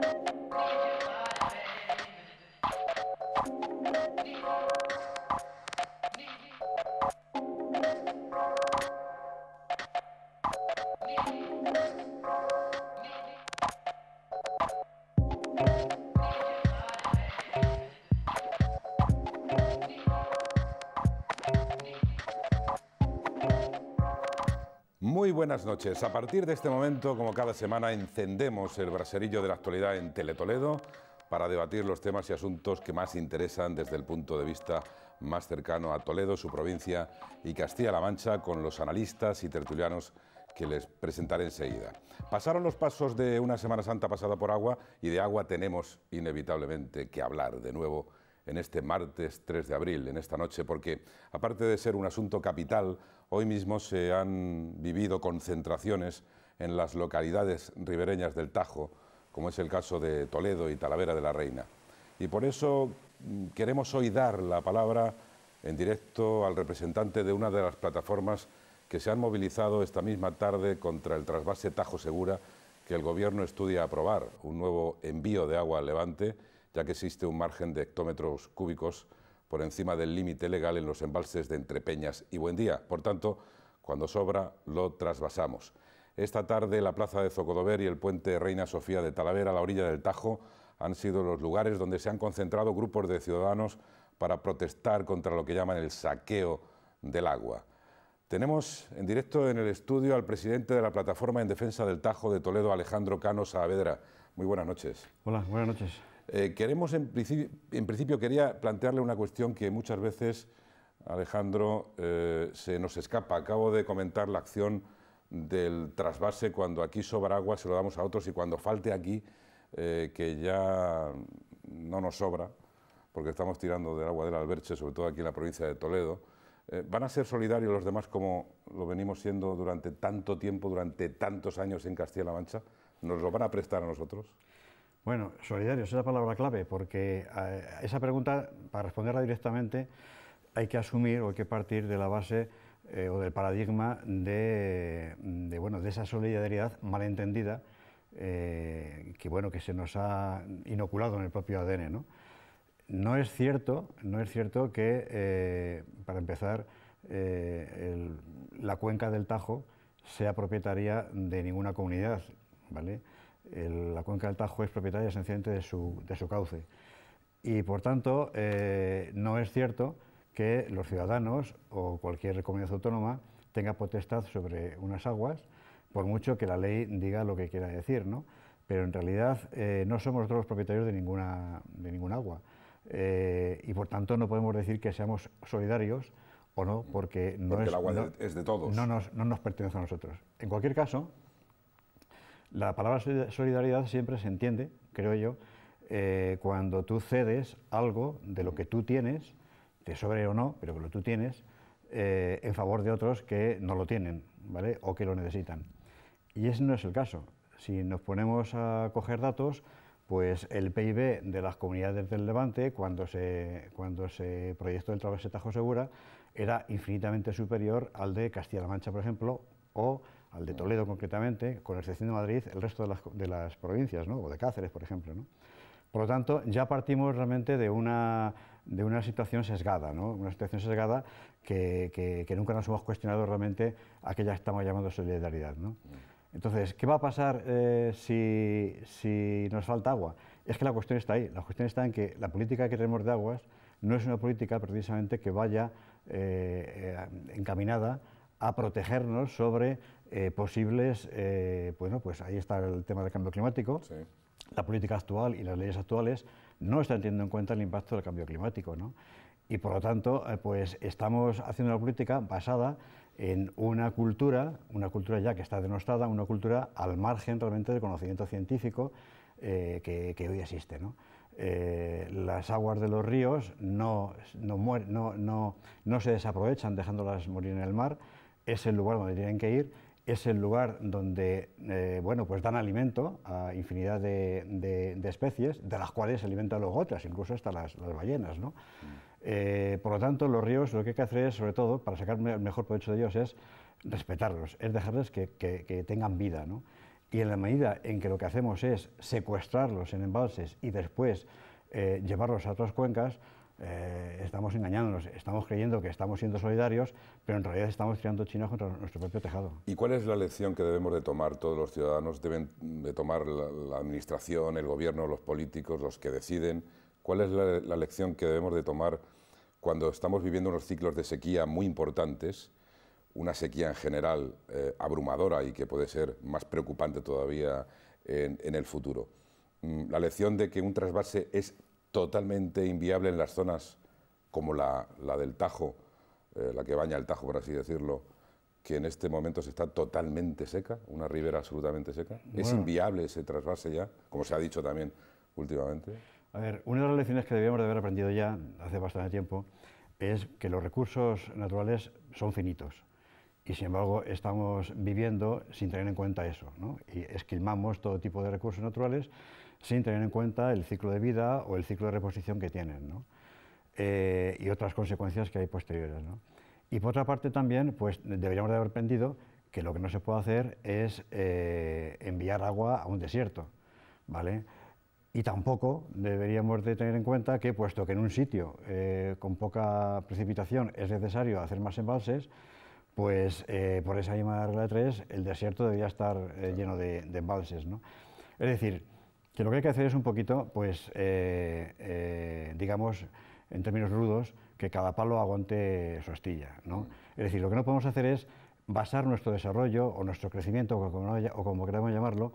Thank you. buenas noches. A partir de este momento, como cada semana, encendemos el braserillo de la actualidad en Teletoledo para debatir los temas y asuntos que más interesan desde el punto de vista más cercano a Toledo, su provincia y Castilla-La Mancha, con los analistas y tertulianos que les presentaré enseguida. Pasaron los pasos de una Semana Santa pasada por agua y de agua tenemos inevitablemente que hablar de nuevo en este martes 3 de abril, en esta noche, porque aparte de ser un asunto capital, hoy mismo se han vivido concentraciones en las localidades ribereñas del Tajo, como es el caso de Toledo y Talavera de la Reina. Y por eso mm, queremos hoy dar la palabra en directo al representante de una de las plataformas que se han movilizado esta misma tarde contra el trasvase Tajo Segura que el Gobierno estudia aprobar, un nuevo envío de agua al Levante ya que existe un margen de hectómetros cúbicos por encima del límite legal en los embalses de Entrepeñas y Buendía. Por tanto, cuando sobra, lo trasvasamos. Esta tarde, la plaza de Zocodover y el puente Reina Sofía de Talavera, a la orilla del Tajo, han sido los lugares donde se han concentrado grupos de ciudadanos para protestar contra lo que llaman el saqueo del agua. Tenemos en directo en el estudio al presidente de la Plataforma en Defensa del Tajo de Toledo, Alejandro Cano Saavedra. Muy buenas noches. Hola, buenas noches. Eh, queremos, en, principio, quería plantearle una cuestión que muchas veces, Alejandro, eh, se nos escapa. Acabo de comentar la acción del trasvase cuando aquí sobra agua, se lo damos a otros y cuando falte aquí, eh, que ya no nos sobra, porque estamos tirando del agua del alberche, sobre todo aquí en la provincia de Toledo. ¿Van a ser solidarios los demás como lo venimos siendo durante tanto tiempo, durante tantos años en Castilla-La Mancha? ¿Nos lo van a prestar a nosotros? Bueno, solidario es la palabra clave, porque eh, esa pregunta, para responderla directamente, hay que asumir o hay que partir de la base eh, o del paradigma de, esa solidaridad malentendida eh, que, bueno, que se nos ha inoculado en el propio ADN. ¿no? es cierto, no es cierto que, para empezar, la cuenca del Tajo sea propietaria de ninguna comunidad, ¿vale? la cuenca del Tajo es propietaria esencialmente de su, de su cauce. Y por tanto, eh, no es cierto que los ciudadanos o cualquier comunidad autónoma tenga potestad sobre unas aguas, por mucho que la ley diga lo que quiera decir, ¿no? Pero en realidad eh, no somos nosotros los propietarios de ninguna, de ningún agua. Eh, y por tanto no podemos decir que seamos solidarios o no, porque no es de todos. No nos, no nos pertenece a nosotros. En cualquier caso, la palabra solidaridad siempre se entiende, creo yo, eh, cuando tú cedes algo de lo que tú tienes, te sobre o no, pero que lo tú tienes, eh, en favor de otros que no lo tienen, ¿vale? O que lo necesitan. Y ese no es el caso. Si nos ponemos a coger datos, pues el PIB de las comunidades del Levante, cuando se, cuando se proyectó el Travesetajo Segura, era infinitamente superior al de Castilla-La Mancha, por ejemplo, o al de Toledo concretamente, con el excepción de Madrid, el resto de las, provincias, ¿no? o de Cáceres, por ejemplo. ¿no? Por lo tanto, ya partimos realmente de una, de una situación sesgada, ¿no? una situación sesgada que, que, nunca nos hemos cuestionado realmente a que ya estamos llamando solidaridad. ¿no? Entonces, ¿qué va a pasar eh, si, si, nos falta agua? Es que la cuestión está ahí, la cuestión está en que la política que tenemos de aguas no es una política precisamente que vaya eh, eh, encaminada a protegernos sobre eh, posibles, eh, bueno, pues ahí está el tema del cambio climático. La política actual y las leyes actuales no están teniendo en cuenta el impacto del cambio climático, Y por lo tanto, eh, pues estamos haciendo una política basada en una cultura, una cultura ya que está denostada, una cultura al margen realmente del conocimiento científico que, hoy existe, las aguas de los ríos no, se desaprovechan dejándolas morir en el mar, es el lugar donde tienen que ir es el lugar donde eh, pues dan alimento a infinidad de, especies, de las cuales se alimentan luego otras, incluso hasta las, ballenas. Mm. Eh, por lo tanto, los ríos lo que hay que hacer es, sobre todo, para sacar el mejor provecho de ellos, es respetarlos, es dejarles que, tengan vida. Y en la medida en que lo que hacemos es secuestrarlos en embalses y después eh, llevarlos a otras cuencas, eh, estamos engañándonos, estamos creyendo que estamos siendo solidarios, pero en realidad estamos tirando chinos contra nuestro propio tejado. ¿Y cuál es la lección que debemos de tomar todos los ciudadanos? ¿Deben de tomar la, administración, el gobierno, los políticos, los que deciden? ¿Cuál es la, lección que debemos de tomar cuando estamos viviendo unos ciclos de sequía muy importantes? una sequía en general eh, abrumadora y que puede ser más preocupante todavía en, en el futuro. Mm, la lección de que un trasvase es totalmente inviable en las zonas como la, del Tajo, eh, la que baña el Tajo, por así decirlo, que en este momento se está totalmente seca, una ribera absolutamente seca. ¿Es inviable ese trasvase ya, como se ha dicho también últimamente? A ver, una de las lecciones que debíamos de haber aprendido ya hace bastante tiempo es que los recursos naturales son finitos y sin embargo estamos viviendo sin tener en cuenta eso ¿no? y esquilmamos todo tipo de recursos naturales sin tener en cuenta el ciclo de vida o el ciclo de reposición que tienen eh, y otras consecuencias que hay posteriores. Y por otra parte también pues, deberíamos de haber aprendido que lo que no se puede hacer es eh, enviar agua a un desierto. ¿vale? Y tampoco deberíamos de tener en cuenta que, puesto que en un sitio eh, con poca precipitación es necesario hacer más embalses, pues por esa misma regla de tres, el desierto debería estar lleno de, de embalses. ¿no? Es decir, que lo que hay que hacer es un poquito, pues, eh, eh, digamos, en términos rudos, que cada palo aguante su astilla. ¿no? Mm. Es decir, lo que no podemos hacer es basar nuestro desarrollo o nuestro crecimiento, o como, o como queramos llamarlo,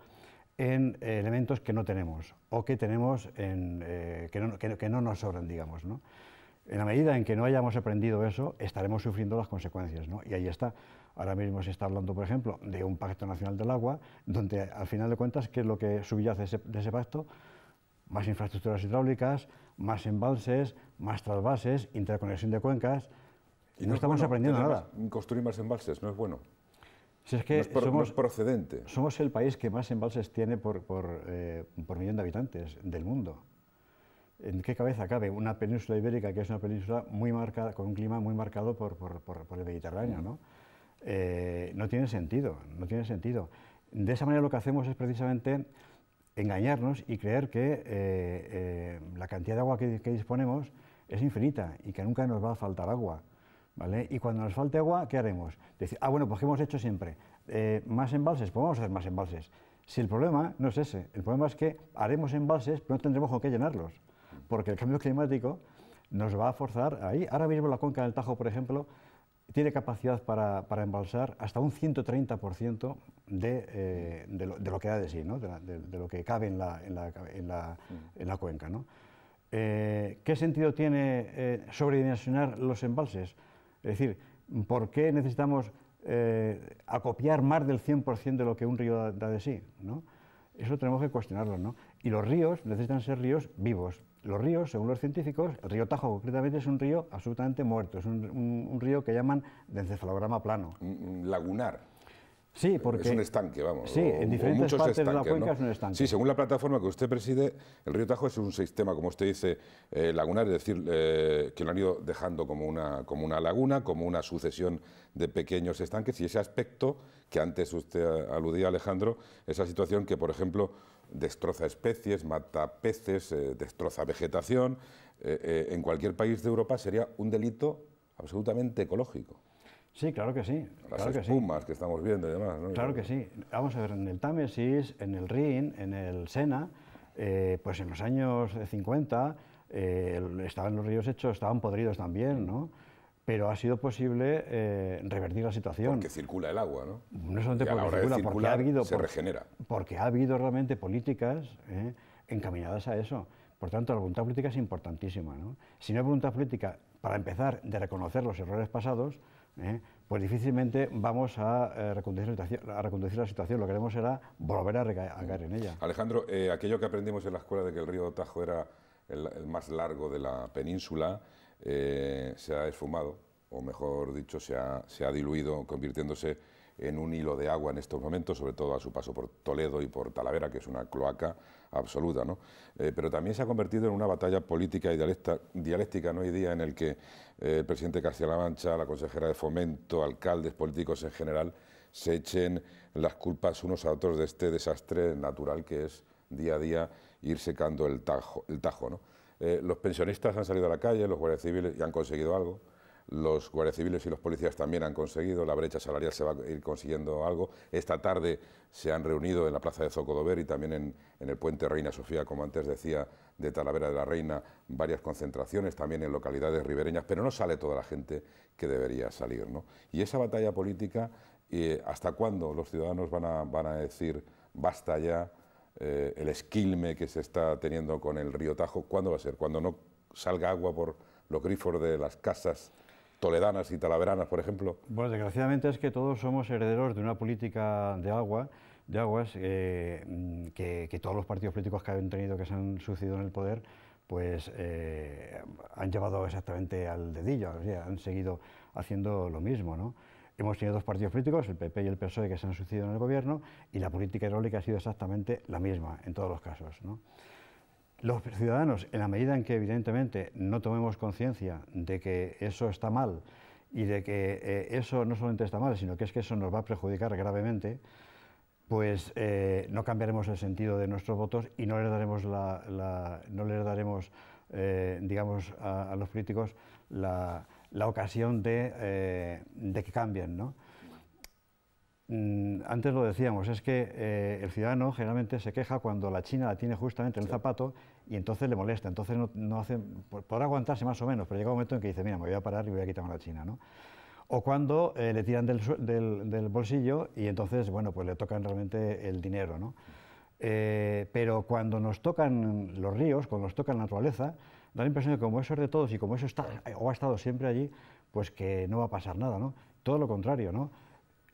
en eh, elementos que no tenemos o que tenemos en, que, no, nos sobran, digamos. ¿no? En la medida en que no hayamos aprendido eso, estaremos sufriendo las consecuencias. ¿no? Y ahí está. Ahora mismo se está hablando, por ejemplo, de un Pacto Nacional del Agua, donde al final de cuentas, ¿qué es lo que subyace de ese, pacto? Más infraestructuras hidráulicas, más embalses, más trasvases, interconexión de cuencas. Y no, estamos aprendiendo nada. Construir más embalses no es bueno. Si es que somos, procedente. Somos el país que más embalses tiene eh, por, millón de habitantes del mundo. ¿En qué cabeza cabe una península ibérica que es una península muy marcada, con un clima muy marcado por, el Mediterráneo? ¿no? Eh, no tiene sentido, no tiene sentido. De esa manera lo que hacemos es precisamente engañarnos y creer que eh, eh, la cantidad de agua que, disponemos es infinita y que nunca nos va a faltar agua. Y cuando nos falte agua, ¿qué haremos? Decir, ah, bueno, pues hemos hecho siempre? ¿Más embalses? Podemos pues hacer más embalses. Si el problema no es ese, el problema es que haremos embalses, pero no tendremos con qué llenarlos, porque el cambio climático nos va a forzar ahí. Ahora mismo la cuenca del Tajo, por ejemplo, tiene capacidad para, embalsar hasta un 130% de, eh, de, lo, que da de sí, de, lo que cabe en la, mm. cuenca. Eh, ¿Qué sentido tiene eh, sobredimensionar los embalses? Es decir, ¿por qué necesitamos acopiar más del 100% de lo que un río da, da de sí? Eso tenemos que cuestionarlo. Y los ríos necesitan ser ríos vivos, los ríos, según los científicos, el río Tajo concretamente es un río absolutamente muerto, es un, río que llaman de encefalograma plano. Lagunar. Sí, porque... Es un estanque, vamos. Sí, en diferentes partes de la cuenca es un estanque. Sí, según la plataforma que usted preside, el río Tajo es un sistema, como usted dice, eh, lagunar, es decir, eh, que lo han ido dejando como una, como una laguna, como una sucesión de pequeños estanques, y ese aspecto que antes usted aludía, Alejandro, esa situación que, por ejemplo, destroza especies, mata peces, eh, destroza vegetación. Eh, eh, en cualquier país de Europa sería un delito absolutamente ecológico. Sí, claro que sí. Las claro que, sí. estamos viendo y demás. Claro que sí. Vamos a ver, en el Támesis, en el Rin, en el Sena, pues en los años 50 estaban los ríos hechos, estaban podridos también, ¿no? pero ha sido posible eh, revertir la situación. Porque circula el agua, ¿no? No solamente porque circula, porque ha habido... Se regenera. Porque ha habido realmente políticas eh, encaminadas a eso. Por tanto, la voluntad política es importantísima. ¿no? Si no hay voluntad política, para empezar, de reconocer los errores pasados, eh, pues difícilmente vamos a, reconducir la, a, reconducir la situación. Lo que haremos será volver a, caer en ella. Alejandro, aquello que aprendimos en la escuela de que el río Tajo era el más largo de la península, eh, se ha esfumado, o mejor dicho, se ha, se ha diluido, convirtiéndose en un hilo de agua en estos momentos, sobre todo a su paso por Toledo y por Talavera, que es una cloaca absoluta. ¿no? Eh, pero también se ha convertido en una batalla política y dialéctica ¿no? hoy día en el que eh, el presidente Castilla-La Mancha, la consejera de Fomento, alcaldes políticos en general, se echen las culpas unos a otros de este desastre natural que es día a día ir secando el tajo. El tajo ¿no? Eh, los pensionistas han salido a la calle, los guardias civiles y han conseguido algo. Los guardias civiles y los policías también han conseguido, la brecha salarial se va a ir consiguiendo algo. Esta tarde se han reunido en la plaza de Zocodover y también en, el puente Reina Sofía, como antes decía, de Talavera de la Reina, varias concentraciones también en localidades ribereñas, pero no sale toda la gente que debería salir. Y esa batalla política, eh, ¿hasta cuándo los ciudadanos van a decir basta ya? Eh, el esquilme que se está teniendo con el río Tajo, ¿cuándo va a ser? ¿Cuando no salga agua por los grifos de las casas toledanas y talaveranas, por ejemplo? Bueno, desgraciadamente es que todos somos herederos de una política de agua de aguas eh, mm, que, todos los partidos políticos que han tenido, que se han sucedido en el poder, pues eh, han llevado exactamente al dedillo, han seguido haciendo lo mismo, ¿no? Hemos tenido dos partidos políticos, el PP y el PSOE, que se han sucedido en el gobierno y la política hidráulica ha sido exactamente la misma en todos los casos. Los ciudadanos, en la medida en que evidentemente no tomemos conciencia de que eso está mal y de que eh, eso no solamente está mal, sino que es que eso nos va a perjudicar gravemente, pues eh, no cambiaremos el sentido de nuestros votos y no les daremos, no les daremos eh, digamos, a, los políticos la, la ocasión eh, de, que cambien. ¿no? Mm, antes lo decíamos, es que eh, el ciudadano generalmente se queja cuando la China la tiene justamente en el zapato y entonces le molesta, entonces no, hace, podrá aguantarse más o menos, pero llega un momento en que dice, mira, me voy a parar y voy a quitarme la China. O cuando eh, le tiran del, bolsillo y entonces, bueno, pues le tocan realmente el dinero. pero cuando nos tocan los ríos, cuando nos tocan la naturaleza, da la impresión de que como eso es de todos y como eso está o ha estado siempre allí, pues que no va a pasar nada, ¿no? Todo lo contrario, ¿no?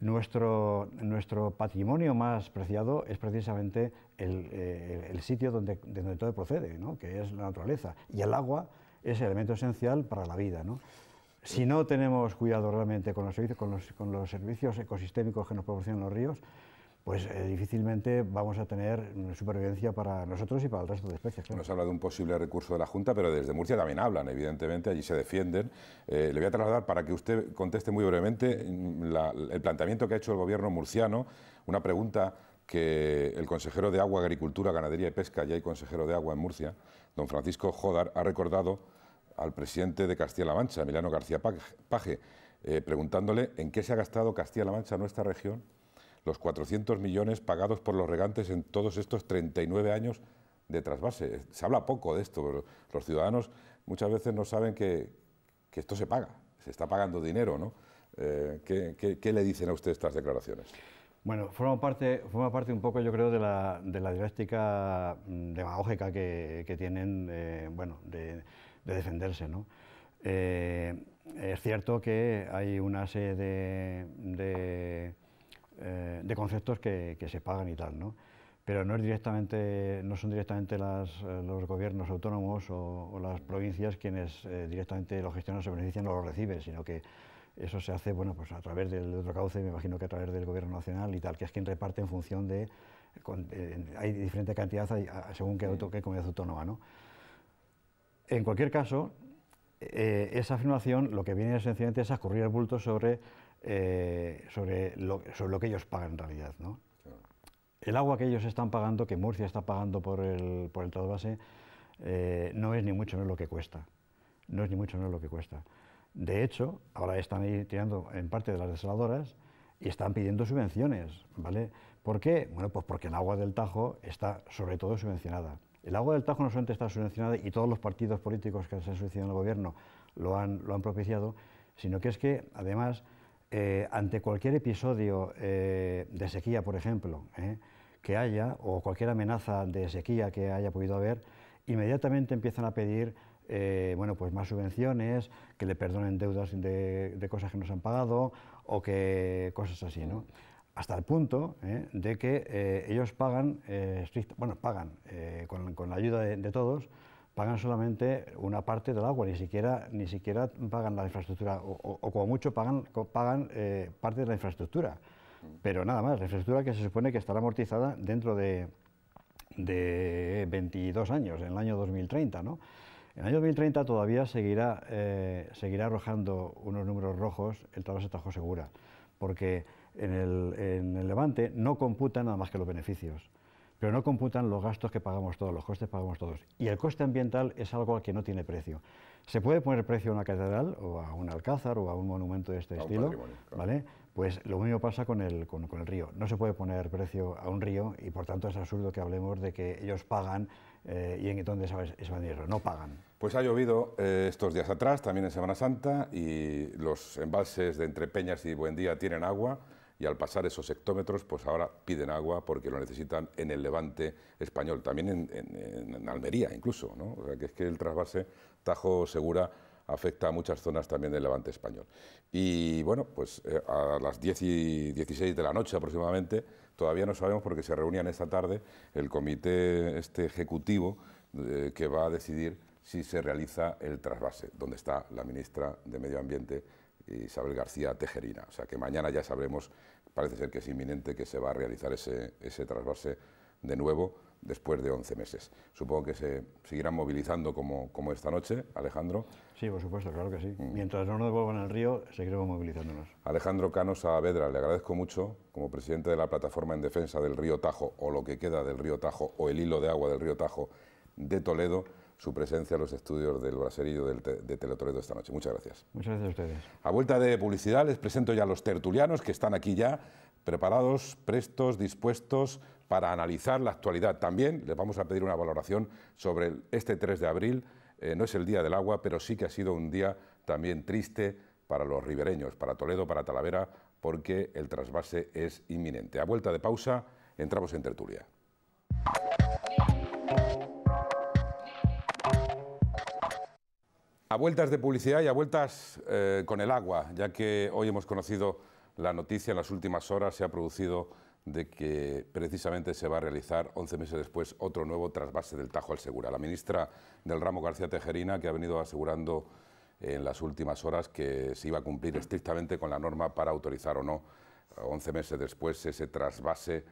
Nuestro, patrimonio más preciado es precisamente eh, el, sitio donde, de donde todo procede, ¿no? que es la naturaleza. Y el agua es el elemento esencial para la vida. ¿no? Si no tenemos cuidado realmente con los servicios ecosistémicos que nos proporcionan los ríos, pues eh, difícilmente vamos a tener supervivencia para nosotros y para el resto de especies. Nos habla de un posible recurso de la Junta, pero desde Murcia también hablan, evidentemente, allí se defienden. Eh, le voy a trasladar para que usted conteste muy brevemente mm, el planteamiento que ha hecho el gobierno murciano, una pregunta que el consejero de Agua, Agricultura, Ganadería y Pesca, ya hay consejero de Agua en Murcia, don Francisco Jodar, ha recordado al presidente de Castilla-La Mancha, Emiliano García Paje, eh, preguntándole en qué se ha gastado Castilla-La Mancha, nuestra región, los 400 millones pagados por los regantes en todos estos 39 años de trasvase. Se habla poco de esto, los ciudadanos muchas veces no saben que, esto se paga, se está pagando dinero, ¿no? Eh, ¿qué, le dicen a usted estas declaraciones? Bueno, forma parte, forma parte un poco, yo creo, de la, de la didáctica mm, demagógica que, tienen, eh, bueno, de, defenderse, ¿no? Eh, es cierto que hay una serie de eh, de conceptos que, se pagan y tal, Pero no, es directamente, no son directamente eh, los gobiernos autónomos o, las provincias quienes eh, directamente los gestionan, se benefician o los reciben, sino que eso se hace bueno, pues a través del otro cauce, me imagino que a través del Gobierno Nacional y tal, que es quien reparte en función de... hay diferente cantidades según qué, auto, comunidad autónoma. ¿no? En cualquier caso, esa afirmación lo que viene esencialmente es a escurrir el bulto sobre eh, sobre, lo, sobre, lo, que ellos pagan en realidad. ¿no? El agua que ellos están pagando, que Murcia está pagando por el, por el trasvase, eh, no es ni mucho menos lo que cuesta. No es ni mucho menos lo que cuesta. De hecho, ahora están ahí tirando en parte de las desaladoras y están pidiendo subvenciones, ¿vale? ¿Por qué? Bueno, pues porque el agua del Tajo está sobre todo subvencionada. El agua del Tajo no solamente está subvencionada y todos los partidos políticos que se han suicidado en el gobierno lo han, lo han propiciado, sino que es que además eh, ante cualquier episodio eh, de sequía, por ejemplo, eh, que haya, o cualquier amenaza de sequía que haya podido haber, inmediatamente empiezan a pedir pues más subvenciones, que le perdonen deudas de, cosas que no se han pagado, o que cosas así, ¿no? Hasta el punto de que ellos pagan, pagan con, la ayuda de todos, pagan solamente una parte del agua, ni siquiera, ni siquiera pagan la infraestructura, o, como mucho pagan, pagan eh, parte de la infraestructura. Pero nada más, la infraestructura que se supone que estará amortizada dentro de, 22 años, en el año 2030. ¿no? En el año 2030 todavía seguirá, eh, seguirá arrojando unos números rojos el se Tajo Segura, porque en el, en el Levante no computa nada más que los beneficios pero no computan los gastos que pagamos todos, los costes pagamos todos. Y el coste ambiental es algo al que no tiene precio. Se puede poner precio a una catedral o a un alcázar o a un monumento de este estilo, ¿vale? Pues lo mismo pasa con el, río. No se puede poner precio a un río y por tanto es absurdo que hablemos de que ellos pagan eh, y en dónde se van dinero. No pagan. Pues ha llovido eh, estos días atrás, también en Semana Santa, y los embalses de Entrepeñas y Buen Día tienen agua y al pasar esos hectómetros, pues ahora piden agua porque lo necesitan en el levante español, también en, Almería incluso, ¿no? O sea, que es que el trasvase Tajo Segura afecta a muchas zonas también del levante español. Y bueno, pues eh, a las 10 y 16 de la noche aproximadamente, todavía no sabemos porque se reunían esta tarde el comité este ejecutivo eh, que va a decidir si se realiza el trasvase, donde está la ministra de Medio Ambiente Isabel García Tejerina. O sea que mañana ya sabremos parece ser que es inminente que se va a realizar ese, trasvase de nuevo después de 11 meses. Supongo que se seguirán movilizando como, esta noche, Alejandro. Sí, por supuesto, claro que sí. Mm. Mientras no nos devuelvan al río, seguiremos movilizándonos. Alejandro Cano Saavedra, le agradezco mucho, como presidente de la Plataforma en Defensa del Río Tajo, o lo que queda del Río Tajo, o el hilo de agua del Río Tajo de Toledo, su presencia en los estudios del Braserillo de Teletoledo esta noche. Muchas gracias. Muchas gracias a ustedes. A vuelta de publicidad les presento ya a los tertulianos que están aquí ya preparados, prestos, dispuestos para analizar la actualidad. También les vamos a pedir una valoración sobre este 3 de abril. Eh, no es el Día del Agua, pero sí que ha sido un día también triste para los ribereños, para Toledo, para Talavera, porque el trasvase es inminente. A vuelta de pausa, entramos en tertulia. A vueltas de publicidad y a vueltas eh, con el agua, ya que hoy hemos conocido la noticia, en las últimas horas se ha producido de que precisamente se va a realizar 11 meses después otro nuevo trasvase del Tajo al Segura. La ministra del ramo García Tejerina, que ha venido asegurando en las últimas horas que se iba a cumplir estrictamente con la norma para autorizar o no 11 meses después ese trasvase.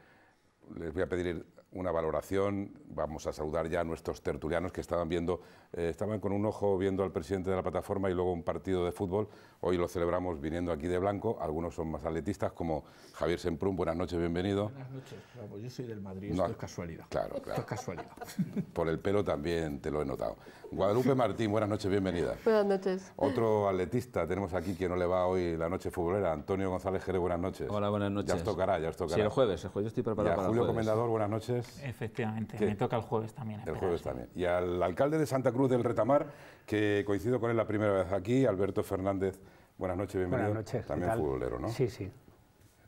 Les voy a pedir una valoración. Vamos a saludar ya a nuestros tertulianos que estaban viendo, eh, estaban con un ojo viendo al presidente de la plataforma y luego un partido de fútbol. Hoy lo celebramos viniendo aquí de blanco. Algunos son más atletistas, como Javier Semprún. Buenas noches, bienvenido. Buenas noches. Pues yo soy del Madrid, esto es casualidad. Claro, claro. casualidad. Por el pelo también te lo he notado. Guadalupe Martín, buenas noches, bienvenida. Buenas noches. Otro atletista tenemos aquí que no le va hoy la noche futbolera, Antonio González Jerez, buenas noches. Hola, buenas noches. Ya os tocará, ya os tocará. el jueves, estoy preparado Julio Comendador, buenas noches. Efectivamente, me toca el jueves también. El jueves también. Y al alcalde de Santa Cruz del Retamar, que coincido con él la primera vez aquí, Alberto Fernández. Buenas noches, bienvenido. Buenas noches. También futbolero, ¿no? Sí, sí.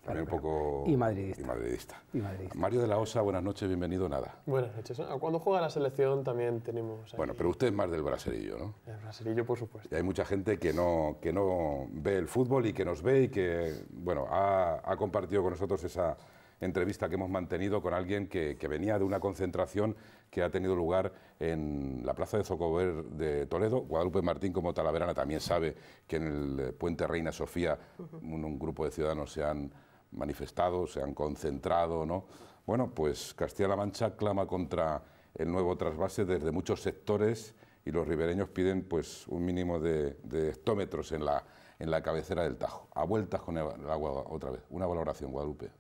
También un poco... Y madridista. y madridista. Mario de la Osa, buenas noches, bienvenido Nada. Buenas noches. Ah, cuando juega la selección también tenemos... Bueno, pero usted es más del braserillo, ¿no? El braserillo, por supuesto. Y hay mucha gente que no, que no ve el fútbol y que nos ve y que, bueno, ha compartido con nosotros esa entrevista que hemos mantenido con alguien que, venía de una concentración que ha tenido lugar en la plaza de Zocover de Toledo. Guadalupe Martín, como talaverana, también sabe que en el eh, puente Reina Sofía un, grupo de ciudadanos se han manifestado, se han concentrado, ¿no? Bueno, pues Castilla-La Mancha clama contra el nuevo trasvase desde muchos sectores y los ribereños piden pues un mínimo de, de hectómetros en la, en la cabecera del Tajo. A vueltas con el agua otra vez. Una valoración, Guadalupe.